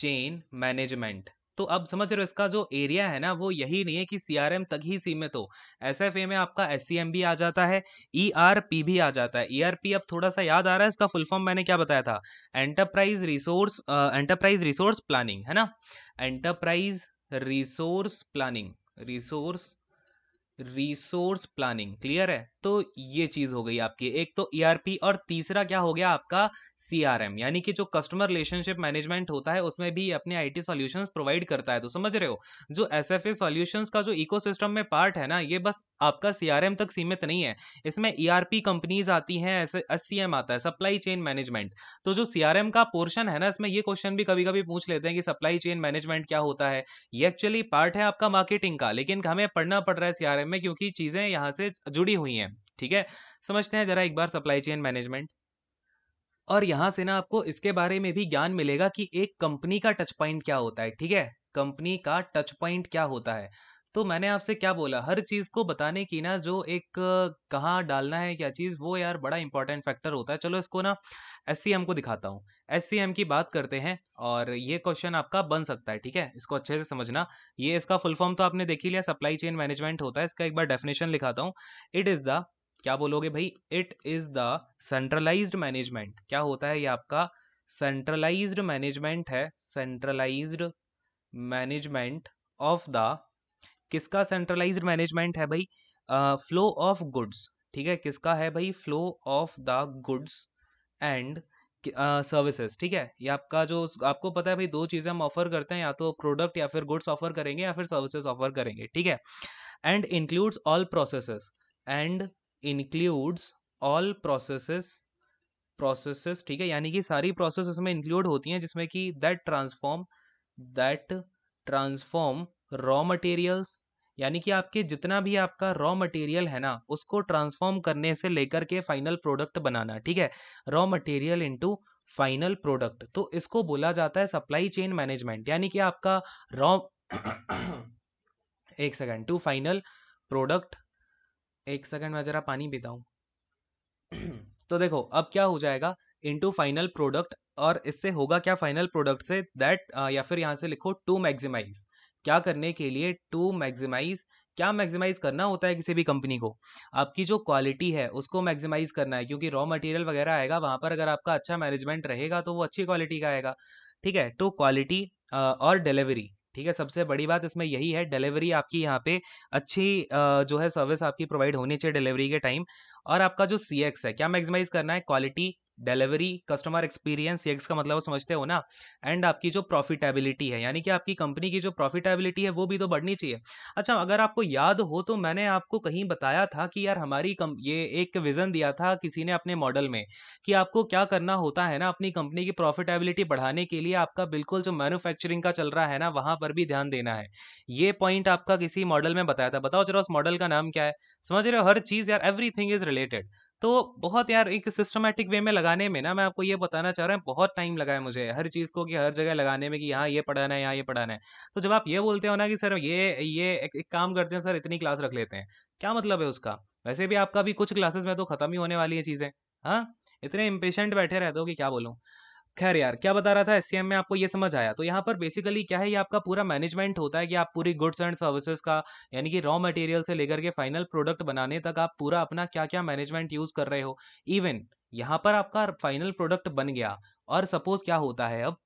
[SPEAKER 1] चेन मैनेजमेंट तो अब समझ रहे हो इसका जो एरिया है ना वो यही नहीं है कि सीआरएम तक ही सीमित हो एसएफए में आपका एम भी आ जाता है ईआरपी e भी आ जाता है ईआरपी e अब थोड़ा सा याद आ रहा है इसका फुल फॉर्म मैंने क्या बताया था enterprise resource enterprise resource planning है ना enterprise resource planning resource resource planning clear है तो ये चीज हो गई आपकी एक तो ईआरपी e और तीसरा क्या हो गया आपका सीआरएम यानी कि जो कस्टमर रिलेशनशिप मैनेजमेंट होता है उसमें भी अपने आईटी सॉल्यूशंस प्रोवाइड करता है तो समझ रहे हो जो एस एफ सॉल्यूशंस का जो इकोसिस्टम में पार्ट है ना ये बस आपका सीआरएम तक सीमित नहीं है इसमें ईआरपी e कंपनीज आती है एस आता है सप्लाई चेन मैनेजमेंट तो जो सीआरएम का पोर्शन है ना इसमें ये क्वेश्चन भी कभी कभी पूछ लेते हैं कि सप्लाई चेन मैनेजमेंट क्या होता है ये एक्चुअली पार्ट है आपका मार्केटिंग का लेकिन हमें पढ़ना पड़ रहा है सीआरएम में क्योंकि चीज़ें यहाँ से जुड़ी हुई हैं ठीक है समझते हैं ज़रा एक बार सप्लाई चेन मैनेजमेंट और यहां से ना आपको इसके बारे में भी ज्ञान मिलेगा कि एक कंपनी का टच पॉइंट क्या होता है ठीक है कंपनी का टच पॉइंट क्या होता है तो मैंने आपसे क्या बोला हर चीज़ को बताने की ना जो एक कहाँ डालना है क्या चीज़ वो यार बड़ा इंपॉर्टेंट फैक्टर होता है चलो इसको ना एस को दिखाता हूँ एस की बात करते हैं और ये क्वेश्चन आपका बन सकता है ठीक है इसको अच्छे से समझना ये इसका फुल फॉर्म तो आपने देख ही लिया सप्लाई चेन मैनेजमेंट होता है इसका एक बार डेफिनेशन लिखाता हूँ इट इज़ द क्या बोलोगे भाई it is the centralised management क्या होता है ये आपका सेंट्रलाइज्ड मैनेजमेंट है सेंट्रलाइज्ड मैनेजमेंट ऑफ द किसका सेंट्रलाइज्ड मैनेजमेंट है भाई फ्लो ऑफ गुड्स ठीक है किसका है भाई flow of the goods and services ठीक है ये आपका जो आपको पता है भाई दो चीज़ें हम ऑफर करते हैं या तो प्रोडक्ट या फिर गुड्स ऑफर करेंगे या फिर सर्विसेज ऑफर करेंगे ठीक है and includes all processes and includes all processes processes ठीक है यानी कि सारी प्रोसेस इसमें इंक्लूड होती हैं जिसमें कि that transform that transform raw materials यानी कि आपके जितना भी आपका रॉ मटेरियल है ना उसको ट्रांसफॉर्म करने से लेकर के फाइनल प्रोडक्ट बनाना ठीक है raw material into final product तो इसको बोला जाता है सप्लाई चेन मैनेजमेंट यानी कि आपका रॉ [coughs] एक सेकंड टू फाइनल प्रोडक्ट एक सेकंड मैं जरा पानी पीता हूं [coughs] तो देखो अब क्या हो जाएगा इनटू फाइनल प्रोडक्ट और इससे होगा क्या फाइनल प्रोडक्ट से दैट या फिर यहाँ से लिखो टू मैक्सिमाइज क्या करने के लिए टू मैक्सिमाइज क्या मैक्सिमाइज करना होता है किसी भी कंपनी को आपकी जो क्वालिटी है उसको मैक्सिमाइज करना है क्योंकि रॉ मटेरियल वगैरह आएगा वहां पर अगर आपका अच्छा मैनेजमेंट रहेगा तो वो अच्छी क्वालिटी का आएगा ठीक है टू तो क्वालिटी और डिलीवरी ठीक है सबसे बड़ी बात इसमें यही है डिलीवरी आपकी यहाँ पे अच्छी जो है सर्विस आपकी प्रोवाइड होनी चाहिए डिलीवरी के टाइम और आपका जो सी है क्या मैक्सिमाइज करना है quality delivery customer experience X का मतलब समझते हो ना एंड आपकी जो प्रॉफिटेबिलिटी है यानी कि आपकी कंपनी की जो प्रॉफिटेबिलिटी है वो भी तो बढ़नी चाहिए अच्छा अगर आपको याद हो तो मैंने आपको कहीं बताया था कि यार हमारी कम ये एक विजन दिया था किसी ने अपने मॉडल में कि आपको क्या करना होता है ना अपनी कंपनी की प्रॉफिटेबिलिटी बढ़ाने के लिए आपका बिल्कुल जो मैन्युफैक्चरिंग का चल रहा है ना वहां पर भी ध्यान देना है ये पॉइंट आपका किसी मॉडल में बताया था बताओ चलो उस मॉडल का नाम क्या है समझ रहे हो हर चीज यार एवरीथिंग इज रिलेटेड तो बहुत यार एक सिस्टमेटिक वे में लगाने में ना मैं आपको ये बताना चाह रहा हूँ बहुत टाइम लगा है मुझे हर चीज़ को कि हर जगह लगाने में कि यहाँ ये पढ़ाना है यहाँ ये पढ़ाना है तो जब आप ये बोलते हो ना कि सर ये ये एक, एक काम करते हैं सर इतनी क्लास रख लेते हैं क्या मतलब है उसका वैसे भी आपका भी कुछ क्लासेस में तो खत्म ही होने वाली है चीज़ें हाँ इतने इम्पेशेंट बैठे रहते हो कि क्या बोलूँ खैर यार क्या बता रहा था एस में आपको ये समझ आया तो यहाँ पर बेसिकली क्या है ये आपका पूरा मैनेजमेंट होता है कि आप पूरी गुड्स एंड सर्विसेज का यानी कि रॉ मटेरियल से लेकर के फाइनल प्रोडक्ट बनाने तक आप पूरा अपना क्या क्या मैनेजमेंट यूज कर रहे हो इवन यहाँ पर आपका फाइनल प्रोडक्ट बन गया और सपोज क्या होता है अब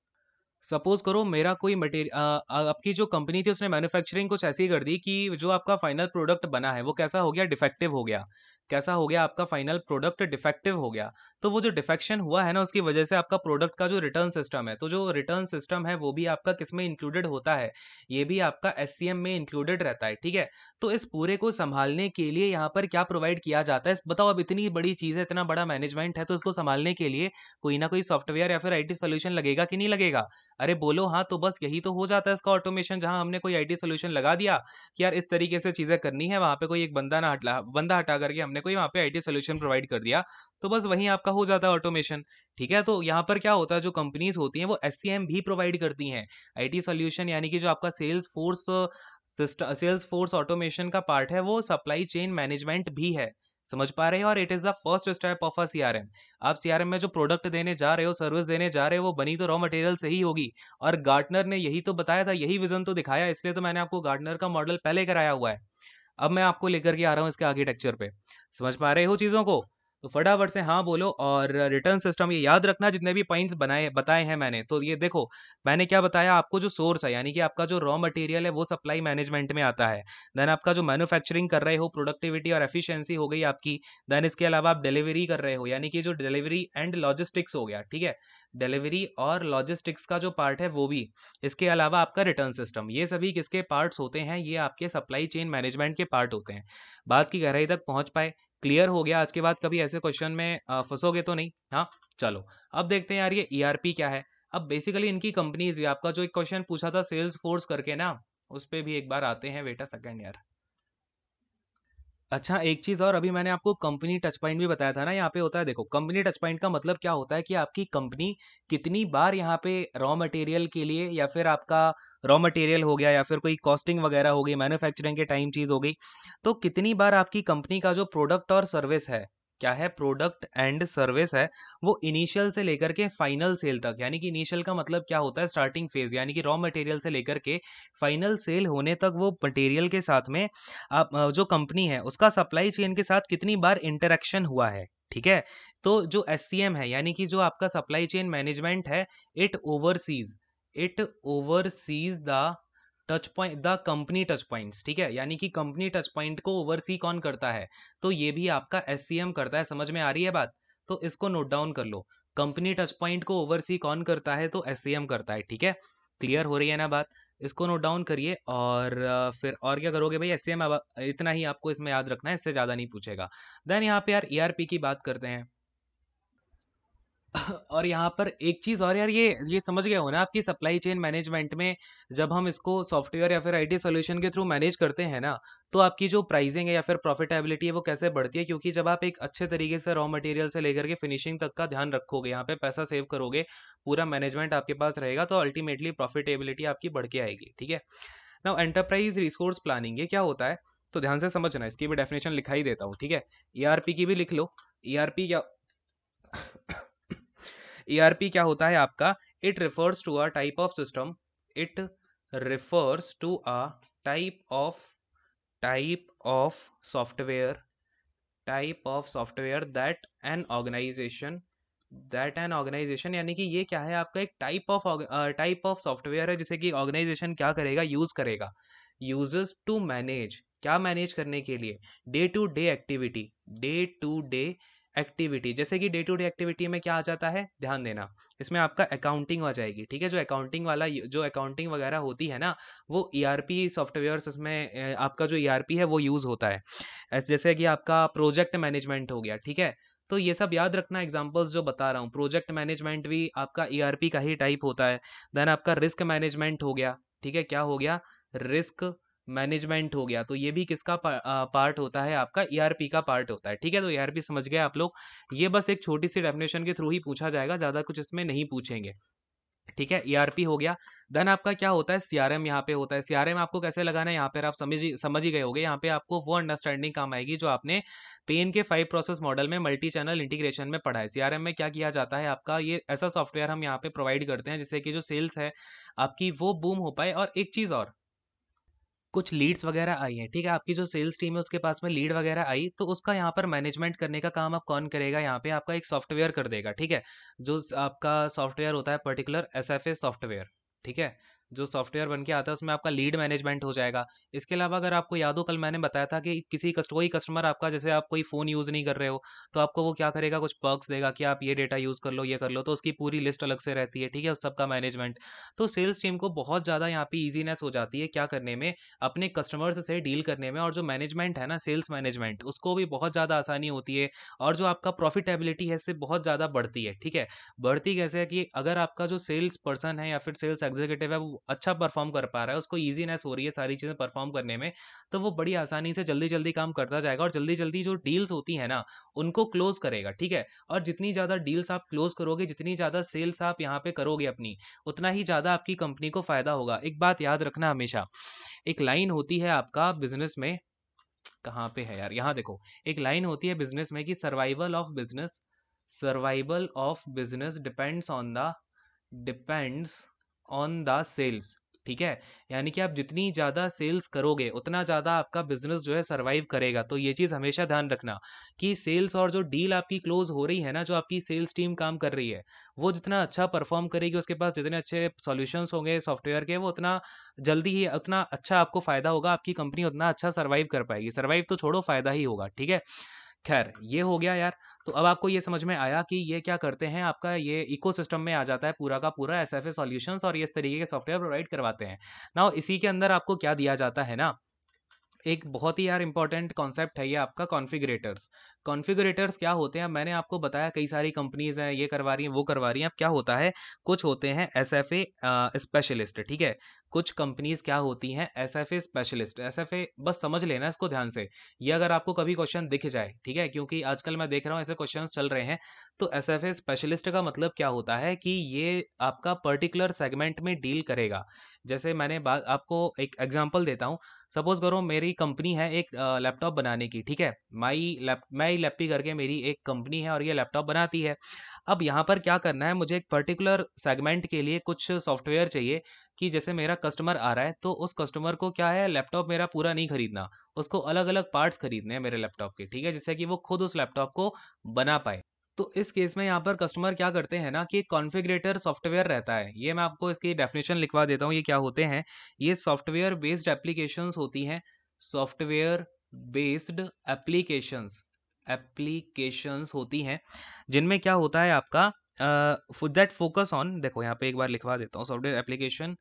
[SPEAKER 1] सपोज करो मेरा कोई मटेरियल आपकी जो कंपनी थी उसने मैन्युफैक्चरिंग कुछ ऐसी कर दी कि जो आपका फाइनल प्रोडक्ट बना है वो कैसा हो गया डिफेक्टिव हो गया कैसा हो गया आपका फाइनल प्रोडक्ट डिफेक्टिव हो गया तो वो जो डिफेक्शन हुआ है ना उसकी वजह से आपका प्रोडक्ट का जो रिटर्न सिस्टम है तो जो रिटर्न सिस्टम है वो भी आपका किस में इंक्लूडेड होता है ये भी आपका एस में इंक्लूडेड रहता है ठीक है तो इस पूरे को संभालने के लिए यहाँ पर क्या प्रोवाइड किया जाता है बताओ अब इतनी बड़ी चीज़ है इतना बड़ा मैनेजमेंट है तो इसको संभालने के लिए कोई ना कोई सॉफ्टवेयर या फिर आई सोल्यूशन लगेगा कि नहीं लगेगा अरे बोलो हाँ तो बस यही तो हो जाता है इसका ऑटोमेशन जहाँ हमने कोई आई सोल्यूशन लगा दिया कि यार इस तरीके से चीज़ें करनी है वहाँ पर कोई एक बंदा ना हटा बंदा हटा करके हमने को वहाँ पे आईटी सोल्यूशन प्रोवाइड कर दिया तो बस वहीं आपका हो जाता है ऑटोमेशन ठीक है तो यहाँ पर क्या होता है जो कंपनीज होती हैं वो एस भी प्रोवाइड करती हैं आई टी यानी कि जो आपका sales force system sales force automation का पार्ट है वो सप्लाई चेन मैनेजमेंट भी है समझ पा रहे हो और it is the first step of a CRM आप सीआरएम में जो प्रोडक्ट देने जा रहे हो सर्विस देने जा रहे हो वो बनी तो रॉ मटेरियल से ही होगी और गार्टनर ने यही तो बताया था यही विजन तो दिखाया इसलिए तो मैंने आपको गार्टनर का मॉडल पहले कराया हुआ है अब मैं आपको लेकर के आ रहा हूँ इसके आर्किटेक्चर पे समझ पा रहे हो चीज़ों को तो फटाफट से हाँ बोलो और रिटर्न सिस्टम ये याद रखना जितने भी पॉइंट्स बनाए बताए हैं मैंने तो ये देखो मैंने क्या बताया आपको जो सोर्स है यानी कि आपका जो रॉ मटेरियल है वो सप्लाई मैनेजमेंट में आता है देन आपका जो मैन्युफैक्चरिंग कर रहे हो प्रोडक्टिविटी और एफिशिएंसी हो गई आपकी देन इसके अलावा आप डिलीवरी कर रहे हो यानी कि जो डिलीवरी एंड लॉजिस्टिक्स हो गया ठीक है डिलीवरी और लॉजिस्टिक्स का जो पार्ट है वो भी इसके अलावा आपका रिटर्न सिस्टम ये सभी किसके पार्ट्स होते हैं ये आपके सप्लाई चेन मैनेजमेंट के पार्ट होते हैं बात की गहराई तक पहुँच पाए क्लियर हो गया आज के बाद कभी ऐसे क्वेश्चन में फंसोगे तो नहीं हाँ चलो अब देखते हैं यार ये ई e क्या है अब बेसिकली इनकी कंपनीज भी आपका जो एक क्वेश्चन पूछा था सेल्स फोर्स करके ना उस पर भी एक बार आते हैं बेटा सेकेंड ईयर अच्छा एक चीज और अभी मैंने आपको कंपनी टच पॉइंट भी बताया था ना यहाँ पे होता है देखो कंपनी टच पॉइंट का मतलब क्या होता है कि आपकी कंपनी कितनी बार यहाँ पे रॉ मटेरियल के लिए या फिर आपका रॉ मटेरियल हो गया या फिर कोई कॉस्टिंग वगैरह हो गई मैन्युफैक्चरिंग के टाइम चीज हो गई तो कितनी बार आपकी कंपनी का जो प्रोडक्ट और सर्विस है क्या है प्रोडक्ट एंड सर्विस है वो इनिशियल से लेकर के फाइनल सेल तक यानी कि इनिशियल का मतलब क्या होता है स्टार्टिंग फेज यानी कि रॉ मटेरियल से लेकर के फाइनल सेल होने तक वो मटेरियल के साथ में आप जो कंपनी है उसका सप्लाई चेन के साथ कितनी बार इंटरेक्शन हुआ है ठीक है तो जो एस है यानी कि जो आपका सप्लाई चेन मैनेजमेंट है it oversees it oversees the touch point the company touch points ठीक है यानी कि कंपनी टच पॉइंट को ओवरसी कौन करता है तो ये भी आपका एस करता है समझ में आ रही है बात तो इसको नोट डाउन कर लो कंपनी टच पॉइंट को ओवरसी कौन करता है तो एस करता है ठीक है क्लियर हो रही है ना बात इसको नोट डाउन करिए और फिर और क्या करोगे भाई एस इतना ही आपको इसमें याद रखना है इससे ज़्यादा नहीं पूछेगा देन यहाँ पे यार ई e की बात करते हैं [laughs] और यहाँ पर एक चीज़ और यार ये ये समझ गया हो ना आपकी सप्लाई चेन मैनेजमेंट में जब हम इसको सॉफ्टवेयर या फिर आईटी सॉल्यूशन के थ्रू मैनेज करते हैं ना तो आपकी जो प्राइसिंग है या फिर प्रॉफिटेबिलिटी है वो कैसे बढ़ती है क्योंकि जब आप एक अच्छे तरीके से रॉ मटेरियल से लेकर के फिनिशिंग तक का ध्यान रखोगे यहाँ पे पैसा सेव करोगे पूरा मैनेजमेंट आपके पास रहेगा तो अल्टीमेटली प्रॉफिटेबिलिटी आपकी बढ़ के आएगी ठीक है ना एंटरप्राइज रिसोर्स प्लानिंग ये क्या होता है तो ध्यान से समझना इसकी भी डेफिनेशन लिखा ही देता हूँ ठीक है ई e की भी लिख लो ई e क्या ईआरपी क्या होता है आपका it refers to a type of system it refers to a type of type of software type of software that an organisation that an organisation यानी कि ये क्या है आपका एक type of type of software है जिसे कि ऑर्गेनाइजेशन क्या करेगा यूज़ करेगा यूजेस टू मैनेज क्या मैनेज करने के लिए day to day activity day to day activity जैसे कि डे टू डे एक्टिविटी में क्या आ जाता है ध्यान देना इसमें आपका अकाउंटिंग आ जाएगी ठीक है जो अकाउंटिंग वाला जो अकाउंटिंग वगैरह होती है ना वो ई आर पी सॉफ्टवेयर इसमें आपका जो ई आर पी है वो यूज़ होता है जैसे कि आपका प्रोजेक्ट मैनेजमेंट हो गया ठीक है तो ये सब याद रखना एग्जाम्पल्स जो बता रहा हूँ प्रोजेक्ट मैनेजमेंट भी आपका ई आर पी का ही टाइप होता है देन आपका रिस्क मैनेजमेंट हो गया ठीक है क्या हो गया रिस्क मैनेजमेंट हो गया तो ये भी किसका पार्ट होता है आपका ईआरपी e का पार्ट होता है ठीक है तो ईआरपी e समझ गए आप लोग ये बस एक छोटी सी डेफिनेशन के थ्रू ही पूछा जाएगा ज़्यादा कुछ इसमें नहीं पूछेंगे ठीक है ईआरपी e हो गया देन आपका क्या होता है सीआरएम यहाँ पे होता है सीआरएम आपको कैसे लगाना है यहाँ पर आप समझ समझ ही गए होगे यहाँ पे आपको वो अंडरस्टैंडिंग काम आएगी जो आपने पेन के फाइव प्रोसेस मॉडल में मल्टी चैनल इंटीग्रेशन में पढ़ा है सीआरएम में क्या किया जाता है आपका ये ऐसा सॉफ्टवेयर हम यहाँ पे प्रोवाइड करते हैं जिससे कि जो सेल्स है आपकी वो बूम हो पाए और एक चीज़ और कुछ लीड्स वगैरह आई हैं ठीक है आपकी जो सेल्स टीम है उसके पास में लीड वगैरह आई तो उसका यहाँ पर मैनेजमेंट करने का काम आप कौन करेगा यहाँ पे आपका एक सॉफ्टवेयर कर देगा ठीक है जो आपका सॉफ्टवेयर होता है पर्टिकुलर एस सॉफ्टवेयर ठीक है जो सॉफ्टवेयर बन के आता है उसमें आपका लीड मैनेजमेंट हो जाएगा इसके अलावा अगर आपको याद हो कल मैंने बताया था कि किसी कस्ट कोई कस्टमर आपका जैसे आप कोई फ़ोन यूज़ नहीं कर रहे हो तो आपको वो क्या करेगा कुछ पर्क्स देगा कि आप ये डेटा यूज़ कर लो ये कर लो तो उसकी पूरी लिस्ट अलग से रहती है ठीक है उस सबका मैनेजमेंट तो सेल्स टीम को बहुत ज़्यादा यहाँ पे ईजीनेस हो जाती है क्या करने में अपने कस्टमर्स से डील करने में और जो मैनेजमेंट है ना सेल्स मैनेजमेंट उसको भी बहुत ज़्यादा आसानी होती है और जो आपका प्रॉफिटेबिलिटी है इससे बहुत ज़्यादा बढ़ती है ठीक है बढ़ती कैसे है कि अगर आपका जो सेल्स पर्सन है या फिर सेल्स एग्जीक्यूटिव है वो अच्छा परफॉर्म कर पा रहा है उसको ईजीनेस हो रही है सारी चीज़ें परफॉर्म करने में तो वो बड़ी आसानी से जल्दी जल्दी काम करता जाएगा और जल्दी जल्दी जो डील्स होती है ना उनको क्लोज करेगा ठीक है और जितनी ज़्यादा डील्स आप क्लोज करोगे जितनी ज़्यादा सेल्स आप यहाँ पे करोगे अपनी उतना ही ज़्यादा आपकी कंपनी को फ़ायदा होगा एक बात याद रखना हमेशा एक लाइन होती है आपका बिजनेस में कहाँ पे है यार यहाँ देखो एक लाइन होती है बिजनेस में कि survival of business survival of business depends on the depends on the sales ठीक है यानी कि आप जितनी ज़्यादा सेल्स करोगे उतना ज़्यादा आपका बिजनेस जो है सर्वाइव करेगा तो ये चीज़ हमेशा ध्यान रखना कि सेल्स और जो डील आपकी क्लोज हो रही है ना जो आपकी सेल्स टीम काम कर रही है वो जितना अच्छा परफॉर्म करेगी उसके पास जितने अच्छे सॉल्यूशंस होंगे सॉफ्टवेयर के वो उतना जल्दी ही उतना अच्छा आपको फ़ायदा होगा आपकी कंपनी उतना अच्छा सर्वाइव कर पाएगी सर्वाइव तो छोड़ो फ़ायदा ही होगा ठीक है खैर ये हो गया यार तो अब आपको ये समझ में आया कि ये क्या करते हैं आपका ये इकोसिस्टम में आ जाता है पूरा का पूरा एस एफ और ये इस तरीके के सॉफ्टवेयर प्रोवाइड करवाते हैं ना इसी के अंदर आपको क्या दिया जाता है ना एक बहुत ही यार इंपॉर्टेंट कॉन्सेप्ट है ये आपका कॉन्फिग्रेटर्स कॉन्फ़िगरेटर्स क्या होते हैं मैंने आपको बताया कई सारी कंपनीज हैं ये करवा रही हैं वो करवा रही हैं अब क्या होता है कुछ होते हैं एस एफ ए स्पेशलिस्ट ठीक है कुछ कंपनीज क्या होती हैं S F A specialist S F A बस समझ लेना इसको ध्यान से ये अगर आपको कभी क्वेश्चन दिख जाए ठीक है क्योंकि आजकल मैं देख रहा हूँ ऐसे क्वेश्चन चल रहे हैं तो एस एफ ए स्पेशलिस्ट का मतलब क्या होता है कि ये आपका पर्टिकुलर सेगमेंट में डील करेगा जैसे मैंने बात आपको एक एग्जाम्पल देता हूँ सपोज करो मेरी कंपनी है एक लैपटॉप बनाने की ठीक है माई लैप मैं आई लेप्पी करके मेरी एक कंपनी है और ये लैपटॉप बनाती है अब यहाँ पर क्या करना है मुझे एक पर्टिकुलर सेगमेंट के लिए कुछ सॉफ्टवेयर चाहिए कि जैसे मेरा कस्टमर आ रहा है तो उस कस्टमर को क्या है लैपटॉप मेरा पूरा नहीं खरीदना उसको अलग अलग पार्ट्स खरीदने हैं मेरे लैपटॉप के ठीक है जिससे कि वो खुद उस लैपटॉप को बना पाए तो इस केस में यहाँ पर कस्टमर क्या करते हैं ना कि कॉन्फ़िगरेटर सॉफ्टवेयर रहता है ये मैं आपको इसकी डेफिनेशन लिखवा देता हूँ ये क्या होते हैं ये सॉफ्टवेयर बेस्ड एप्लीकेशंस होती हैं सॉफ्टवेयर बेस्ड एप्लीकेशंस एप्लीकेशंस होती हैं जिनमें क्या होता है आपका दैट फोकस ऑन देखो यहाँ पे एक बार लिखवा देता हूँ सॉफ्टवेयर एप्लीकेशन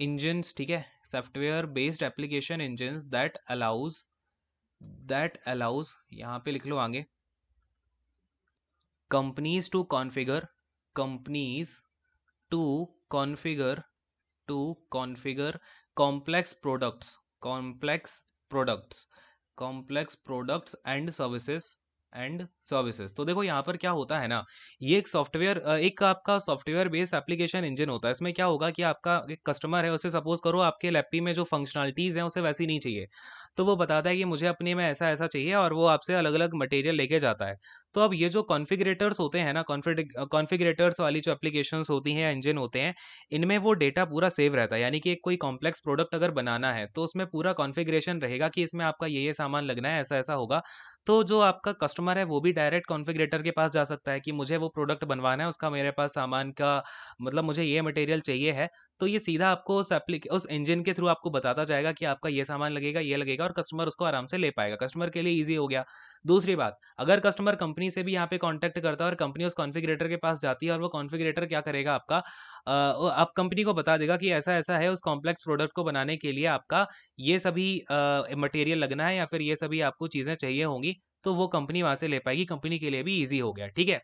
[SPEAKER 1] इंजन्स ठीक है software based application engines that allows that allows यहाँ पे लिख लो आगे companies to configure companies to configure to configure complex products complex products complex products and services and services तो देखो यहाँ पर क्या होता है ना ये एक सॉफ्टवेयर एक आपका सॉफ्टवेयर बेस्ड एप्लीकेशन इंजन होता है इसमें क्या होगा कि आपका एक कस्टमर है उसे सपोज करो आपके लैपी में जो फंक्शनलिटीज़ हैं उसे वैसी नहीं चाहिए तो वो बताता है कि मुझे अपने में ऐसा ऐसा चाहिए और वो आपसे अलग अलग मटेरियल लेके जाता है तो अब ये जो कॉन्फ़िगरेटर्स होते हैं ना कॉन्फ़िगरेटर्स वाली जो एप्लीकेशंस होती हैं इंजन होते हैं इनमें वो डेटा पूरा सेव रहता है यानी कि एक कोई कॉम्प्लेक्स प्रोडक्ट अगर बनाना है तो उसमें पूरा कॉन्फ़िगरेशन रहेगा कि इसमें आपका ये ये सामान लगना है ऐसा ऐसा होगा तो जो आपका कस्टमर है वो भी डायरेक्ट कॉन्फ़िगरेटर के पास जा सकता है कि मुझे वो प्रोडक्ट बनवाना है उसका मेरे पास सामान का मतलब मुझे ये मटेरियल चाहिए है तो ये सीधा आपको उस एप्लीके उस इंजन के थ्रू आपको बताता जाएगा कि आपका ये सामान लगेगा ये लगेगा और कस्टमर उसको आराम से ले पाएगा कस्टमर के लिए ईजी हो गया दूसरी बात अगर कस्टमर कंपनी कंपनी से भी यहाँ पे कॉन्टैक्ट करता है और कंपनी उस कॉन्फिग्रेटर के पास जाती है और वो कॉन्फिग्रेटर क्या करेगा आपका आप कंपनी को बता देगा कि ऐसा ऐसा है उस कॉम्प्लेक्स प्रोडक्ट को बनाने के लिए आपका ये सभी मटेरियल लगना है या फिर ये सभी आपको चीज़ें चाहिए होंगी तो वो कंपनी वहाँ से ले पाएगी कंपनी के लिए भी ईजी हो गया ठीक है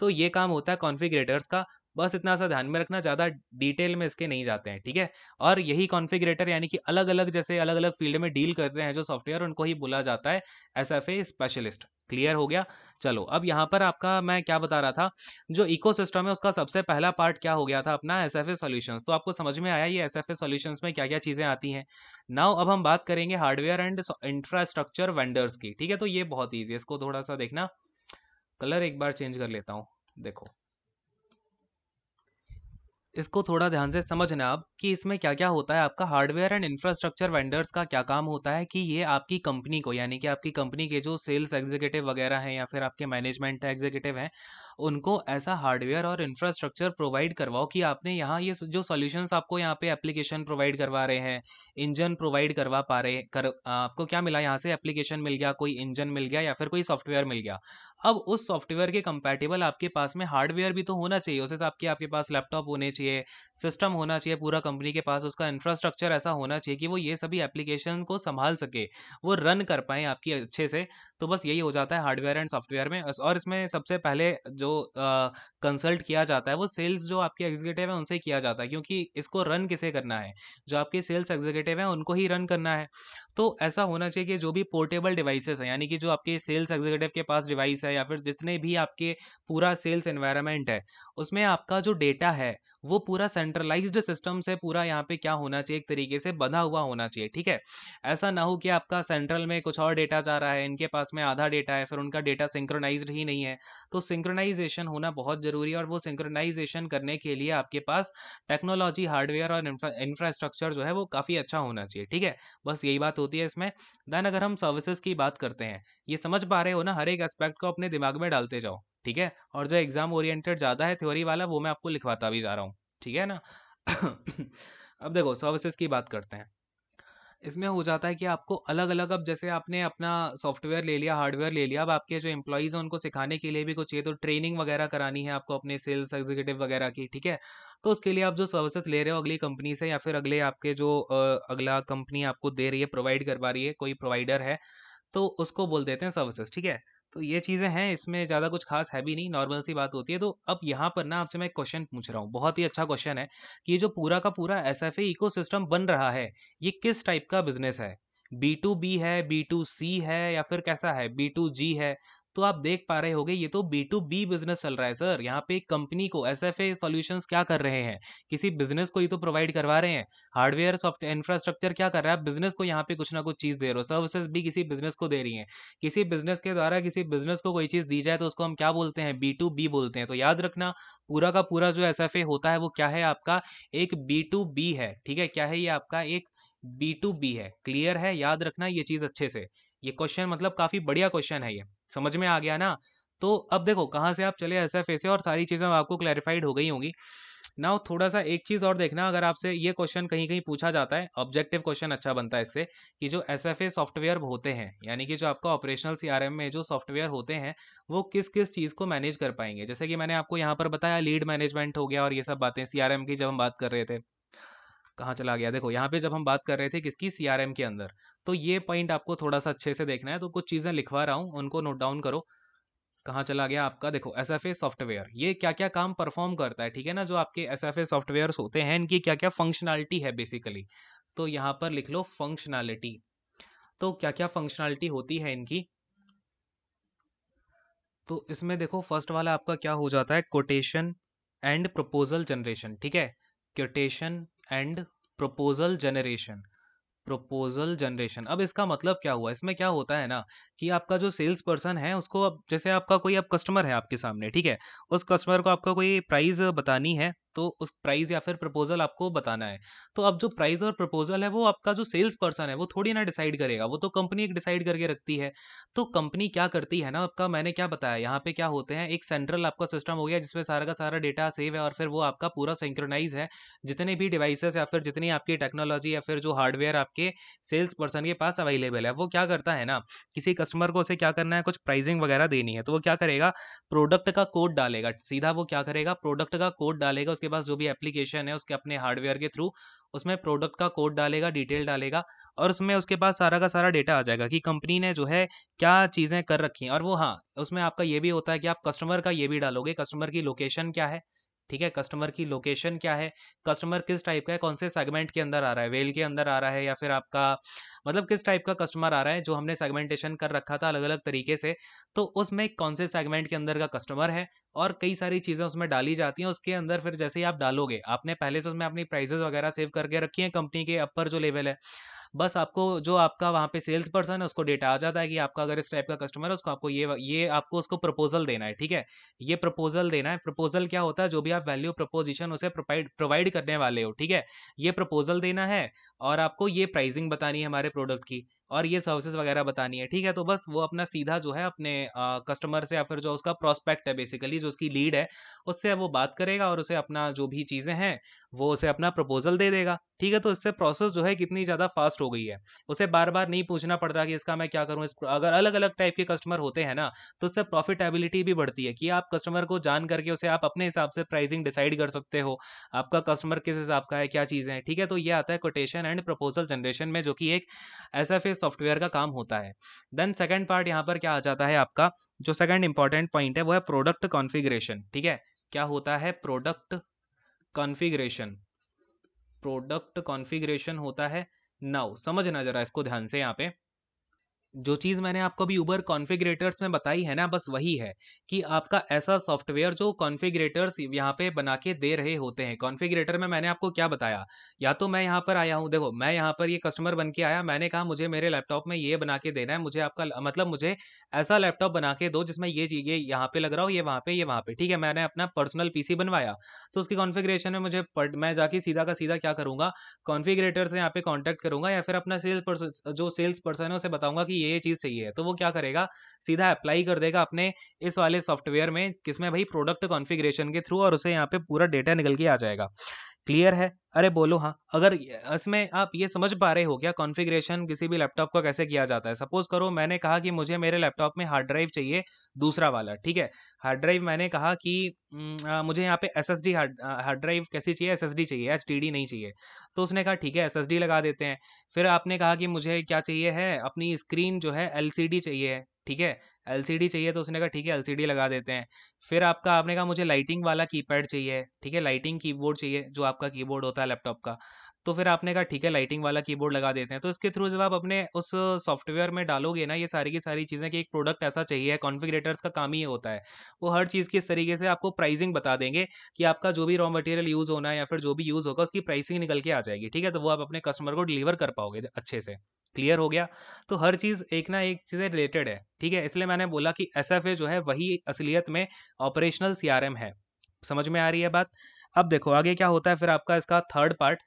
[SPEAKER 1] तो ये काम होता है कॉन्फिग्रेटर्स का बस इतना सा ध्यान में रखना ज़्यादा डिटेल में इसके नहीं जाते हैं ठीक है और यही कॉन्फिग्रेटर यानी कि अलग अलग जैसे अलग अलग फील्ड में डील करते हैं जो सॉफ्टवेयर उनको ही बोला जाता है S F A specialist clear हो गया चलो अब यहाँ पर आपका मैं क्या बता रहा था जो इकोसिस्टम है उसका सबसे पहला पार्ट क्या हो गया था अपना एस एफ ए तो आपको समझ में आया ये एस एफ ए सोल्यूशंस में क्या क्या चीज़ें आती हैं नाउ अब हम बात करेंगे हार्डवेयर एंड इंफ्रास्ट्रक्चर वेंडर्स की ठीक है तो ये बहुत ईजी है इसको थोड़ा सा देखना कलर एक बार चेंज कर लेता हूँ देखो इसको थोड़ा ध्यान से समझना आप कि इसमें क्या क्या होता है आपका हार्डवेयर एंड इंफ्रास्ट्रक्चर वेंडर्स का क्या काम होता है कि ये आपकी कंपनी को यानी कि आपकी कंपनी के जो सेल्स एग्जीक्यूटिव वगैरह हैं या फिर आपके मैनेजमेंट एग्जीक्यूटिव हैं उनको ऐसा हार्डवेयर और इंफ्रास्ट्रक्चर प्रोवाइड करवाओ कि आपने यहाँ ये जो सॉल्यूशंस आपको यहाँ पे एप्लीकेशन प्रोवाइड करवा रहे हैं इंजन प्रोवाइड करवा पा रहे कर आपको क्या मिला यहाँ से एप्लीकेशन मिल गया कोई इंजन मिल गया या फिर कोई सॉफ्टवेयर मिल गया अब उस सॉफ्टवेयर के कंपेटेबल आपके पास में हार्डवेयर भी तो होना चाहिए उस हिसाब के आपके पास लैपटॉप होने चाहिए सिस्टम होना चाहिए पूरा कंपनी के पास उसका इंफ्रास्ट्रक्चर ऐसा होना चाहिए कि वो ये सभी एप्लीकेशन को संभाल सके वो रन कर पाए आपकी अच्छे से तो बस यही हो जाता है हार्डवेयर एंड सॉफ्टवेयर में और इसमें सबसे पहले जो जो कंसल्ट किया जाता है वो सेल्स जो आपके एग्जीक्यूटिव है उनसे किया जाता है क्योंकि इसको रन किसे करना है जो आपके सेल्स एग्जीक्यूटिव हैं उनको ही रन करना है तो ऐसा होना चाहिए कि जो भी पोर्टेबल डिवाइसेस हैं यानी कि जो आपके सेल्स एग्जीक्यूटिव के पास डिवाइस है या फिर जितने भी आपके पूरा सेल्स एन्वायरमेंट है उसमें आपका जो डेटा है वो पूरा सेंट्रलाइज्ड सिस्टम से पूरा यहाँ पे क्या होना चाहिए एक तरीके से बधा हुआ होना चाहिए ठीक है ऐसा ना हो कि आपका सेंट्रल में कुछ और डेटा जा रहा है इनके पास में आधा डेटा है फिर उनका डेटा सिंक्रोनाइज ही नहीं है तो सिंक्रोनाइजेशन होना बहुत ज़रूरी है और वो सिंक्रोनाइजेशन करने के लिए आपके पास टेक्नोलॉजी हार्डवेयर और इंफ्रास्ट्रक्चर जो है वो काफ़ी अच्छा होना चाहिए ठीक है बस यही बात होती है इसमें देन अगर हम सर्विसेज की बात करते हैं ये समझ पा रहे हो ना हर एक एस्पेक्ट को अपने दिमाग में डालते जाओ ठीक है और जो एग्जाम ओरिएंटेड ज़्यादा है थ्योरी वाला वो मैं आपको लिखवाता भी जा रहा हूँ ठीक है ना [coughs] अब देखो सर्विसेज की बात करते हैं इसमें हो जाता है कि आपको अलग अलग अब जैसे आपने अपना सॉफ्टवेयर ले लिया हार्डवेयर ले लिया अब आपके जो एम्प्लॉयज़ हैं उनको सिखाने के लिए भी कुछ ये तो ट्रेनिंग वगैरह करानी है आपको अपने सेल्स एग्जीक्यूटिव वगैरह की ठीक है तो उसके लिए आप जो सर्विसेज ले रहे हो अगली कंपनी से या फिर अगले आपके जो अगला कंपनी आपको दे रही है प्रोवाइड करवा रही है कोई प्रोवाइडर है तो उसको बोल देते हैं सर्विसेज ठीक है तो ये चीज़ें हैं, इसमें ज़्यादा कुछ ख़ास है भी नहीं, नॉर्मल सी बात होती है। तो अब यहाँ पर ना आपसे मैं क्वेश्चन पूछ रहा हूँ, बहुत ही अच्छा क्वेश्चन है कि ये जो पूरा का पूरा एस एफ बन रहा है, ये किस टाइप का बिज़नेस है? बी टू बी है, बी टू सी है या फिर कैसा है? बी टू जी है? तो आप देख पा रहे होगे ये तो बी टू बी बिजनेस चल रहा है सर यहाँ पे कंपनी को एस एफ ए सोल्यूशन क्या कर रहे हैं किसी बिजनेस को ये तो प्रोवाइड करवा रहे हैं हार्डवेयर सॉफ्टवेयर इंफ्रास्ट्रक्चर क्या कर रहा है बिजनेस को यहाँ पे कुछ ना कुछ चीज दे रहे हो सर्विसेज भी किसी बिजनेस को दे रही है किसी बिजनेस के द्वारा किसी बिजनेस को कोई चीज दी जाए तो उसको हम क्या बोलते हैं बी टू बी बोलते हैं तो याद रखना पूरा का पूरा जो एस एफ ए होता है वो क्या है आपका एक बी टू बी है ठीक है क्या है ये आपका एक बी टू बी है क्लियर है याद रखना ये चीज अच्छे से ये क्वेश्चन मतलब काफी बढ़िया क्वेश्चन है ये समझ में आ गया ना तो अब देखो कहाँ से आप चले एस एफ ए से और सारी चीज़ें आपको क्लैरिफाइड हो गई होंगी नाउ थोड़ा सा एक चीज़ और देखना अगर आपसे ये क्वेश्चन कहीं कहीं पूछा जाता है ऑब्जेक्टिव क्वेश्चन अच्छा बनता है इससे कि जो एस एफ ए सॉफ्टवेयर होते हैं यानी कि जो आपका ऑपरेशनल सी आर एम में जो सॉफ्टवेयर होते हैं वो किस किस चीज़ को मैनेज कर पाएंगे जैसे कि मैंने आपको यहाँ पर बताया लीड मैनेजमेंट हो गया और ये सब बातें सी आर एम की जब हम बात कर रहे थे कहाँ चला गया देखो यहाँ पे जब हम बात कर रहे थे किसकी सी के अंदर तो ये पॉइंट आपको थोड़ा सा अच्छे से देखना है तो कुछ चीज़ें लिखवा रहा हूँ उनको नोट डाउन करो कहाँ चला गया आपका देखो एस एफ ए सॉफ्टवेयर ये क्या क्या काम परफॉर्म करता है ठीक है ना जो आपके एस एफ ए सॉफ्टवेयर होते हैं इनकी क्या क्या फंक्शनैलिटी है बेसिकली तो यहाँ पर लिख लो फंक्शनैलिटी तो क्या क्या फंक्शनैलिटी होती है इनकी तो इसमें देखो फर्स्ट वाला आपका क्या हो जाता है कोटेशन एंड प्रपोजल जनरेशन ठीक है quotation and proposal generation proposal generation अब इसका मतलब क्या हुआ इसमें क्या होता है ना कि आपका जो सेल्स पर्सन है उसको अब जैसे आपका कोई अब कस्टमर है आपके सामने ठीक है उस कस्टमर को आपका कोई प्राइस बतानी है तो उस प्राइस या फिर प्रपोजल आपको बताना है तो अब जो प्राइस और प्रपोजल है वो आपका जो सेल्स पर्सन है वो थोड़ी ना डिसाइड करेगा वो तो कंपनी एक डिसाइड करके रखती है तो कंपनी क्या करती है ना आपका मैंने क्या बताया यहाँ पे क्या होते हैं एक सेंट्रल आपका सिस्टम हो गया जिसमें सारा का सारा डेटा सेव है और फिर वो आपका पूरा सेंक्रोनाइज है जितने भी डिवाइसेस या फिर जितनी आपकी टेक्नोलॉजी या फिर जो हार्डवेयर आपके सेल्स पर्सन के पास अवेलेबल है वो क्या करता है ना किसी कस्टमर को उसे क्या करना है कुछ प्राइसिंग वगैरह देनी है तो वो क्या करेगा प्रोडक्ट का कोड डालेगा सीधा वो क्या करेगा प्रोडक्ट का कोड डालेगा उसके उसके पास जो भी एप्लीकेशन है उसके अपने हार्डवेयर के थ्रू उसमें प्रोडक्ट का कोड डालेगा डिटेल डालेगा और उसमें उसके पास सारा का सारा डेटा आ जाएगा कि कंपनी ने जो है क्या चीज़ें कर रखी हैं और वो हाँ उसमें आपका ये भी होता है कि आप कस्टमर का ये भी डालोगे कस्टमर की लोकेशन क्या है ठीक है कस्टमर की लोकेशन क्या है कस्टमर किस टाइप का है कौन से सेगमेंट के अंदर आ रहा है वेल के अंदर आ रहा है या फिर आपका मतलब किस टाइप का कस्टमर आ रहा है जो हमने सेगमेंटेशन कर रखा था अलग अलग तरीके से तो उसमें कौन से सेगमेंट के अंदर का कस्टमर है और कई सारी चीज़ें उसमें डाली जाती हैं उसके अंदर फिर जैसे ही आप डालोगे आपने पहले से उसमें अपनी प्राइजेज वगैरह सेव करके रखी हैं कंपनी के अपर जो लेवल है बस आपको जो आपका वहाँ पे सेल्स पर्सन है उसको डेटा आ जाता है कि आपका अगर इस टाइप का कस्टमर है उसको आपको ये ये आपको उसको प्रपोजल देना है ठीक है ये प्रपोजल देना है प्रपोजल क्या होता है जो भी आप वैल्यू प्रपोजिशन उसे प्रोवाइड प्रोवाइड करने वाले हो ठीक है ये प्रपोजल देना है और आपको ये प्राइजिंग बतानी है हमारे प्रोडक्ट की और ये सर्विसेज वगैरह बतानी है ठीक है तो बस वो अपना सीधा जो है अपने कस्टमर से या फिर जो उसका प्रोस्पेक्ट है बेसिकली जो उसकी लीड है उससे वो बात करेगा और उसे अपना जो भी चीज़ें हैं वो उसे अपना प्रपोजल दे देगा ठीक है तो इससे प्रोसेस जो है कितनी ज़्यादा फास्ट हो गई है उसे बार बार नहीं पूछना पड़ रहा कि इसका मैं क्या करूँ इस अगर अलग अलग टाइप के कस्टमर होते हैं ना तो उससे प्रॉफिटेबिलिटी भी बढ़ती है कि आप कस्टमर को जान करके उसे आप अपने हिसाब से प्राइसिंग डिसाइड कर सकते हो आपका कस्टमर किस हिसाब का है क्या चीज़ें हैं ठीक है तो ये आता है कोटेशन एंड प्रपोजल जनरेशन में जो कि एक एस सॉफ्टवेयर का काम होता है देन सेकेंड पार्ट यहाँ पर क्या आ जाता है आपका जो सेकेंड इंपॉर्टेंट पॉइंट है वो है प्रोडक्ट कॉन्फिग्रेशन ठीक है क्या होता है प्रोडक्ट कॉन्फ़िगरेशन प्रोडक्ट कॉन्फ़िगरेशन होता है नाउ समझना ज़रा इसको ध्यान से यहाँ पे जो चीज़ मैंने आपको अभी ऊबर कॉन्फ़िगरेटर्स में बताई है ना बस वही है कि आपका ऐसा सॉफ्टवेयर जो कॉन्फ़िगरेटर्स यहाँ पे बना के दे रहे होते हैं कॉन्फ़िगरेटर में मैंने आपको क्या बताया या तो मैं यहाँ पर आया हूँ देखो मैं यहाँ पर ये कस्टमर बन के आया मैंने कहा मुझे मेरे लैपटॉप में ये बना के देना है मुझे आपका मतलब मुझे ऐसा लैपटॉप बना के दो जिसमें ये ये यहाँ पर लग रहा हो ये वहाँ पे ये वहाँ पर ठीक है मैंने अपना पर्सनल पी बनवाया तो उसकी कॉन्फ़िगरेशन में मुझे मैं जाके सीधा का सीधा क्या करूँगा कॉन्फ़िगरेटर से यहाँ पे कॉन्टैक्ट करूँगा या फिर अपना सेल्स जो सेल्स पर्सन है उसे बताऊँगा कि ये चीज़ चाहिए तो वो क्या करेगा सीधा अप्लाई कर देगा अपने इस वाले सॉफ्टवेयर में किसमें भाई प्रोडक्ट कॉन्फिग्रेशन के थ्रू और उसे यहाँ पे पूरा डेटा निकल के आ जाएगा क्लियर है अरे बोलो हाँ अगर इसमें आप ये समझ पा रहे हो क्या कॉन्फ़िगरेशन किसी भी लैपटॉप का कैसे किया जाता है सपोज करो मैंने कहा कि मुझे मेरे लैपटॉप में हार्ड ड्राइव चाहिए दूसरा वाला ठीक है हार्ड ड्राइव मैंने कहा कि आ, मुझे यहाँ पे S S D hard drive कैसी चाहिए एस एस डी चाहिए एच टी डी नहीं चाहिए तो उसने कहा ठीक है एस एस डी लगा देते हैं फिर आपने कहा कि मुझे क्या चाहिए है अपनी स्क्रीन जो है एल सी डी चाहिए ठीक है एल चाहिए तो उसने कहा ठीक है एल लगा देते हैं फिर आपका आपने कहा मुझे लाइटिंग वाला कीपैड चाहिए ठीक है लाइटिंग कीबोर्ड चाहिए जो आपका कीबोर्ड होता है लैपटॉप का तो फिर आपने कहा ठीक है लाइटिंग वाला कीबोर्ड लगा देते हैं तो इसके थ्रू जब आप अपने उस सॉफ्टवेयर में डालोगे ना ये सारी की सारी चीज़ें कि एक प्रोडक्ट ऐसा चाहिए कॉन्फिग्रेटर्स का काम ही होता है वो हर चीज़ की इस तरीके से आपको प्राइसिंग बता देंगे कि आपका जो भी रॉ मटेरियल यूज़ होना है या फिर जो भी यूज़ होगा उसकी प्राइसिंग निकल के आ जाएगी ठीक है तो वो आप अपने कस्टमर को डिलीवर कर पाओगे अच्छे से क्लियर हो गया तो हर चीज़ एक ना एक चीज़ें रिलेटेड है ठीक है इसलिए मैंने बोला कि एस जो है वही असलियत में ऑपरेशनल सी है समझ में आ रही है बात अब देखो आगे क्या होता है फिर आपका इसका थर्ड पार्ट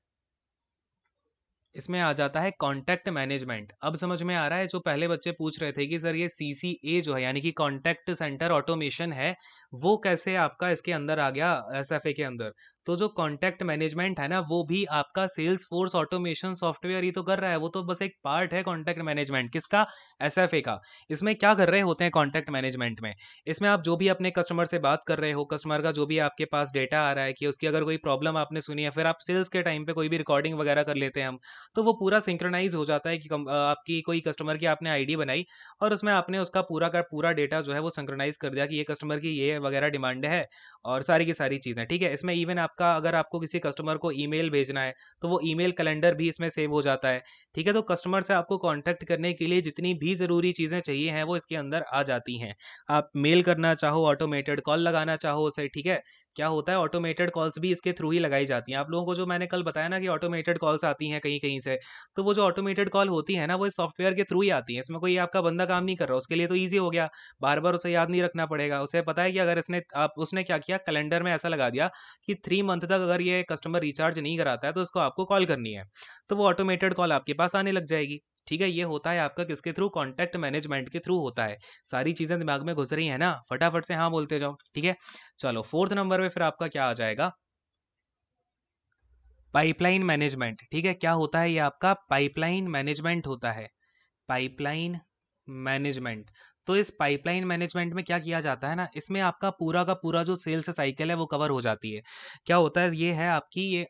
[SPEAKER 1] इसमें आ जाता है कॉन्टैक्ट मैनेजमेंट अब समझ में आ रहा है जो पहले बच्चे पूछ रहे थे कि सर ये सी जो है यानी कि कॉन्टैक्ट सेंटर ऑटोमेशन है वो कैसे आपका इसके अंदर आ गया एस के अंदर तो जो कॉन्टैक्ट मैनेजमेंट है ना वो भी आपका सेल्स फोर्स ऑटोमेशन सॉफ्टवेयर ही तो कर रहा है वो तो बस एक पार्ट है कॉन्टैक्ट मैनेजमेंट किसका एस का इसमें क्या कर रहे होते हैं कॉन्टैक्ट मैनेजमेंट में इसमें आप जो भी अपने कस्टमर से बात कर रहे हो कस्टमर का जो भी आपके पास डेटा आ रहा है कि उसकी अगर कोई प्रॉब्लम आपने सुनी है फिर आप सेल्स के टाइम पर कोई भी रिकॉर्डिंग वगैरह कर लेते हैं हम तो वो पूरा सिंक्रोनाइज हो जाता है कि आपकी कोई कस्टमर की आपने आईडी बनाई और उसमें आपने उसका पूरा का पूरा डेटा जो है वो सिंक्रोनाइज कर दिया कि ये कस्टमर की ये वगैरह डिमांड है और सारी की सारी चीज़ें ठीक है इसमें इवन आप आपका अगर आपको किसी कस्टमर को ईमेल भेजना है तो वो ईमेल कैलेंडर भी इसमें सेव हो जाता है ठीक है तो कस्टमर से आपको कॉन्टैक्ट करने के लिए जितनी भी ज़रूरी चीज़ें चाहिए हैं वो इसके अंदर आ जाती हैं आप मेल करना चाहो ऑटोमेटेड कॉल लगाना चाहो उसे ठीक है क्या होता है ऑटोमेटेड कॉल्स भी इसके थ्रू ही लगाई जाती हैं आप लोगों को जो मैंने कल बताया ना कि ऑटोमेटेड कॉल्स आती हैं कहीं कहीं से तो वो जो ऑटोमेटेड कॉल होती है ना वो सॉफ्टवेयर के थ्रू ही आती है इसमें कोई आपका बंदा काम नहीं कर रहा उसके लिए तो ईजी हो गया बार बार उसे याद नहीं रखना पड़ेगा उसे पता है कि अगर इसने आप उसने क्या किया कैलेंडर में ऐसा लगा दिया कि थ्री थ्री मंथ तक अगर ये कस्टमर रिचार्ज नहीं कराता है तो उसको आपको कॉल करनी है तो वो ऑटोमेटेड कॉल आपके पास आने लग जाएगी ठीक है ये होता है आपका किसके थ्रू कॉन्टैक्ट मैनेजमेंट के थ्रू होता है सारी चीज़ें दिमाग में घुस रही है ना फटाफट से हाँ बोलते जाओ ठीक है चलो फोर्थ नंबर में फिर आपका क्या आ जाएगा पाइपलाइन मैनेजमेंट ठीक है क्या होता है ये आपका पाइपलाइन मैनेजमेंट होता है पाइपलाइन मैनेजमेंट तो इस पाइपलाइन मैनेजमेंट में क्या किया जाता है ना इसमें आपका पूरा का पूरा जो सेल्स साइकिल है वो कवर हो जाती है क्या होता है ये है आपकी ये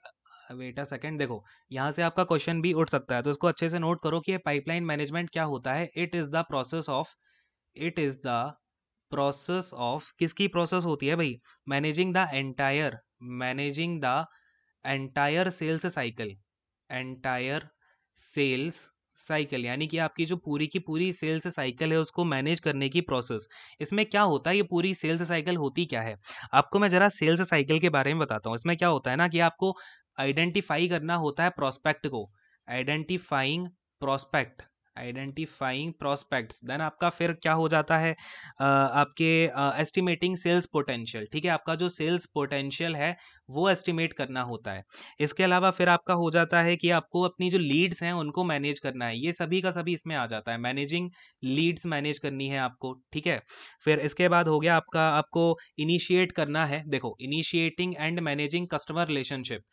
[SPEAKER 1] वेट अ सेकेंड देखो यहाँ से आपका क्वेश्चन भी उठ सकता है तो इसको अच्छे से नोट करो कि ये पाइपलाइन मैनेजमेंट क्या होता है it is the process of it is the process of किसकी प्रोसेस होती है भाई managing the entire managing the entire sales cycle entire sales cycle यानी कि आपकी जो पूरी की पूरी सेल्स साइकिल है उसको मैनेज करने की प्रोसेस इसमें क्या होता है ये पूरी सेल्स साइकिल होती क्या है आपको मैं ज़रा सेल्स साइकिल के बारे में बताता हूँ इसमें क्या होता है ना कि आपको आइडेंटिफाई करना होता है प्रोस्पेक्ट को identifying prospect identifying prospects then आपका फिर क्या हो जाता है uh, आपके एस्टिमेटिंग सेल्स पोटेंशियल ठीक है आपका जो सेल्स पोटेंशियल है वो एस्टिमेट करना होता है इसके अलावा फिर आपका हो जाता है कि आपको अपनी जो लीड्स हैं उनको मैनेज करना है ये सभी का सभी इसमें आ जाता है मैनेजिंग लीड्स मैनेज करनी है आपको ठीक है फिर इसके बाद हो गया आपका आपको इनिशिएट करना है देखो initiating and managing customer relationship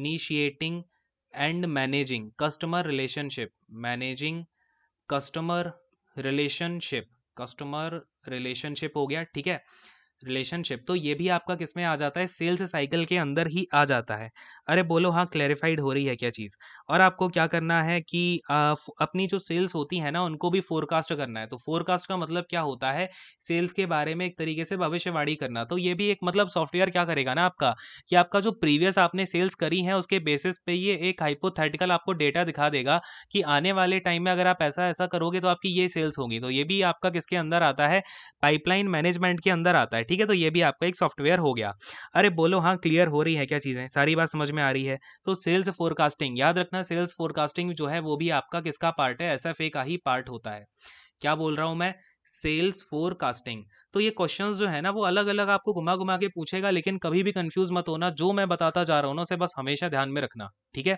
[SPEAKER 1] initiating and managing customer relationship managing customer relationship customer relationship हो गया ठीक है रिलेशनशिप तो ये भी आपका किस में आ जाता है सेल्स साइकिल के अंदर ही आ जाता है अरे बोलो हाँ क्लैरिफाइड हो रही है क्या चीज़ और आपको क्या करना है कि आ, अपनी जो सेल्स होती है ना उनको भी फोरकास्ट करना है तो फोरकास्ट का मतलब क्या होता है सेल्स के बारे में एक तरीके से भविष्यवाणी करना तो ये भी एक मतलब सॉफ्टवेयर क्या करेगा ना आपका कि आपका जो प्रीवियस आपने सेल्स करी है उसके बेसिस पे ये एक हाइपोथेटिकल आपको डेटा दिखा देगा कि आने वाले टाइम में अगर आप ऐसा ऐसा करोगे तो आपकी ये सेल्स होगी तो ये भी आपका किसके अंदर आता है पाइपलाइन मैनेजमेंट के अंदर आता है ठीक ठीक है तो ये भी आपका एक सॉफ्टवेयर हो गया अरे बोलो हाँ क्लियर हो रही है क्या चीज़ें सारी बात समझ में आ रही है तो सेल्स फोरकास्टिंग याद रखना सेल्स फोरकास्टिंग जो है वो भी आपका किसका पार्ट है एस का ही पार्ट होता है क्या बोल रहा हूँ मैं सेल्स फोरकास्टिंग तो ये क्वेश्चंस जो है ना वो अलग अलग आपको घुमा घुमा के पूछेगा लेकिन कभी भी कंफ्यूज मत होना जो मैं बताता जा रहा हूँ ना उसे बस हमेशा ध्यान में रखना ठीक है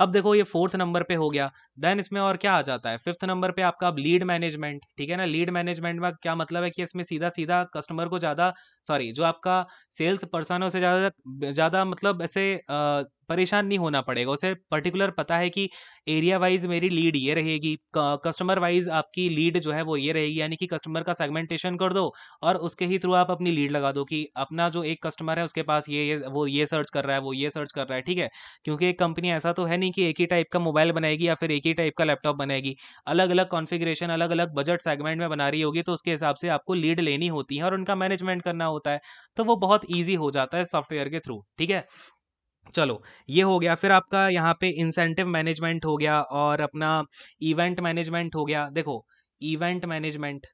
[SPEAKER 1] अब देखो ये फोर्थ नंबर पे हो गया देन इसमें और क्या आ जाता है फिफ्थ नंबर पे आपका अब लीड मैनेजमेंट ठीक है ना लीड मैनेजमेंट में क्या मतलब है कि इसमें सीधा सीधा कस्टमर को ज़्यादा सॉरी जो आपका सेल्स पर्सन है उसे ज़्यादा ज़्यादा मतलब ऐसे परेशान नहीं होना पड़ेगा उसे पर्टिकुलर पता है कि एरिया वाइज मेरी लीड ये रहेगी कस्टमर वाइज आपकी लीड जो है वो ये रहेगी यानी कि कस्टमर का सेगमेंटेशन कर दो और उसके ही थ्रू आप अपनी लीड लगा दो कि अपना जो एक कस्टमर है उसके पास ये ये वो ये सर्च कर रहा है वो ये सर्च कर रहा है ठीक है क्योंकि एक कंपनी ऐसा तो है नहीं कि एक ही टाइप का मोबाइल बनाएगी या फिर एक ही टाइप का लैपटॉप बनाएगी अलग अलग कॉन्फिग्रेशन अलग अलग बजट सेगमेंट में बना रही होगी तो उसके हिसाब से आपको लीड लेनी होती है और उनका मैनेजमेंट करना होता है तो वो बहुत ईजी हो जाता है सॉफ्टवेयर के थ्रू ठीक है चलो ये हो गया फिर आपका यहाँ पे इंसेंटिव मैनेजमेंट हो गया और अपना इवेंट मैनेजमेंट हो गया देखो इवेंट मैनेजमेंट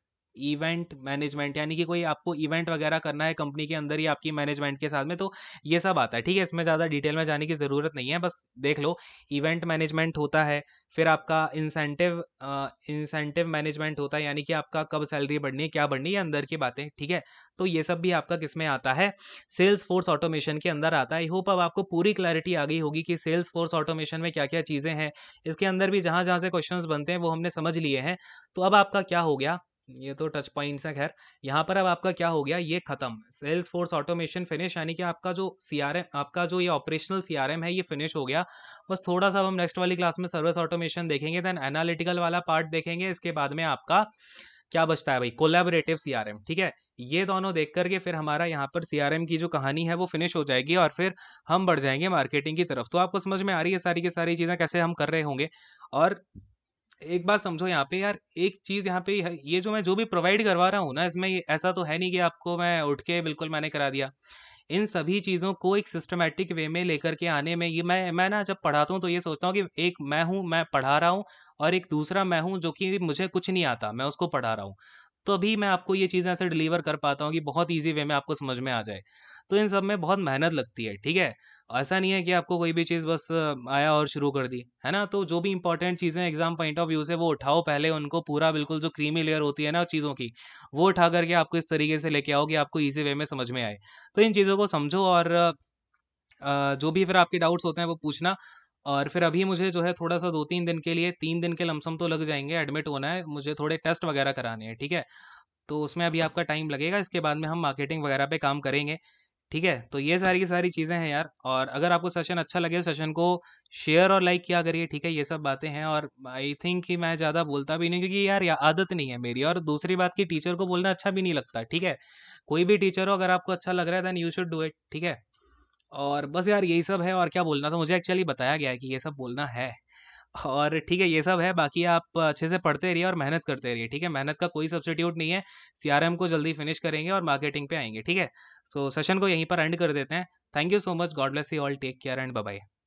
[SPEAKER 1] इवेंट मैनेजमेंट यानी कि कोई आपको इवेंट वगैरह करना है कंपनी के अंदर ही आपकी मैनेजमेंट के साथ में तो ये सब आता है ठीक है इसमें ज़्यादा डिटेल में जाने की ज़रूरत नहीं है बस देख लो इवेंट मैनेजमेंट होता है फिर आपका इंसेंटिव इंसेंटिव मैनेजमेंट होता है यानी कि आपका कब सैलरी बढ़नी है क्या बढ़नी है अंदर की बातें ठीक है तो ये सब भी आपका किस में आता है सेल्स फोर्स ऑटोमेशन के अंदर आता है आई होप अब आपको पूरी क्लैरिटी आ गई होगी कि सेल्स फोर्स ऑटोमेशन में क्या क्या चीज़ें हैं इसके अंदर भी जहाँ जहाँ से क्वेश्चन बनते हैं वो हमने समझ लिए हैं तो अब आपका क्या हो गया ये तो टच पॉइंट्स है खैर यहाँ पर अब आपका क्या हो गया ये खत्म सेल्स फोर्स ऑटोमेशन फिनिश यानी कि आपका जो सी आपका जो ये ऑपरेशनल सी है ये फिनिश हो गया बस थोड़ा सा हम नेक्स्ट वाली क्लास में सर्विस ऑटोमेशन देखेंगे देन एनालिटिकल वाला पार्ट देखेंगे इसके बाद में आपका क्या बचता है भाई कोलेबरेटिव सी ठीक है ये दोनों देख करके फिर हमारा यहाँ पर सी की जो कहानी है वो फिनिश हो जाएगी और फिर हम बढ़ जाएंगे मार्केटिंग की तरफ तो आपको समझ में आ रही है सारी की सारी चीज़ें कैसे हम कर रहे होंगे और एक बात समझो यहाँ पे यार एक चीज यहाँ पे ये जो मैं जो भी प्रोवाइड करवा रहा हूँ ना इसमें ऐसा तो है नहीं कि आपको मैं उठ के बिल्कुल मैंने करा दिया इन सभी चीजों को एक सिस्टमेटिक वे में लेकर के आने में ये मैं मैं ना जब पढ़ाता हूँ तो ये सोचता हूँ कि एक मैं हूँ मैं पढ़ा रहा हूँ और एक दूसरा मैं हूँ जो कि मुझे कुछ नहीं आता मैं उसको पढ़ा रहा हूँ तो अभी मैं आपको ये चीज़ें ऐसे डिलीवर कर पाता हूँ कि बहुत ईज़ी वे में आपको समझ में आ जाए। तो इन सब में बहुत मेहनत लगती है, ठीक है? ऐसा नहीं है कि आपको कोई भी चीज़ बस आया और शुरू कर दी, है ना? तो जो भी इंपॉर्टेंट चीज़ें एग्ज़ाम पॉइंट ऑफ व्यू से वो उठाओ पहले उनको पूरा बिल्कुल जो क्रीमी लेयर होती है ना चीज़ों की, वो उठा करके आपको इस तरीके से लेके आओ कि आपको ईज़ी वे में समझ में आए। तो इन चीज़ों को समझो और जो भी फिर आपके डाउट्स होते हैं वो पूछना और फिर अभी मुझे जो है थोड़ा सा दो तीन दिन के लिए तीन दिन के लमसम तो लग जाएंगे एडमिट होना है मुझे थोड़े टेस्ट वगैरह कराने हैं ठीक है तो उसमें अभी आपका टाइम लगेगा इसके बाद में हम मार्केटिंग वगैरह पे काम करेंगे ठीक है तो ये सारी की सारी चीज़ें हैं यार और अगर आपको सेशन अच्छा लगे सेशन को शेयर और लाइक किया करिए ठीक है ये सब बातें हैं और आई थिंक कि मैं ज़्यादा बोलता भी नहीं क्योंकि यार या आदत नहीं है मेरी और दूसरी बात की टीचर को बोलना अच्छा भी नहीं लगता ठीक है कोई भी टीचर हो अगर आपको अच्छा लग रहा है then you should do it ठीक है और बस यार यही सब है और क्या बोलना था मुझे एक्चुअली बताया गया है कि ये सब बोलना है और ठीक है ये सब है बाकी आप अच्छे से पढ़ते रहिए और मेहनत करते रहिए ठीक है मेहनत का कोई सब्सिट्यूट नहीं है सीआरएम को जल्दी फिनिश करेंगे और मार्केटिंग पे आएंगे ठीक है सो so, सेशन को यहीं पर एंड कर देते हैं thank you so much God bless you all take care and bye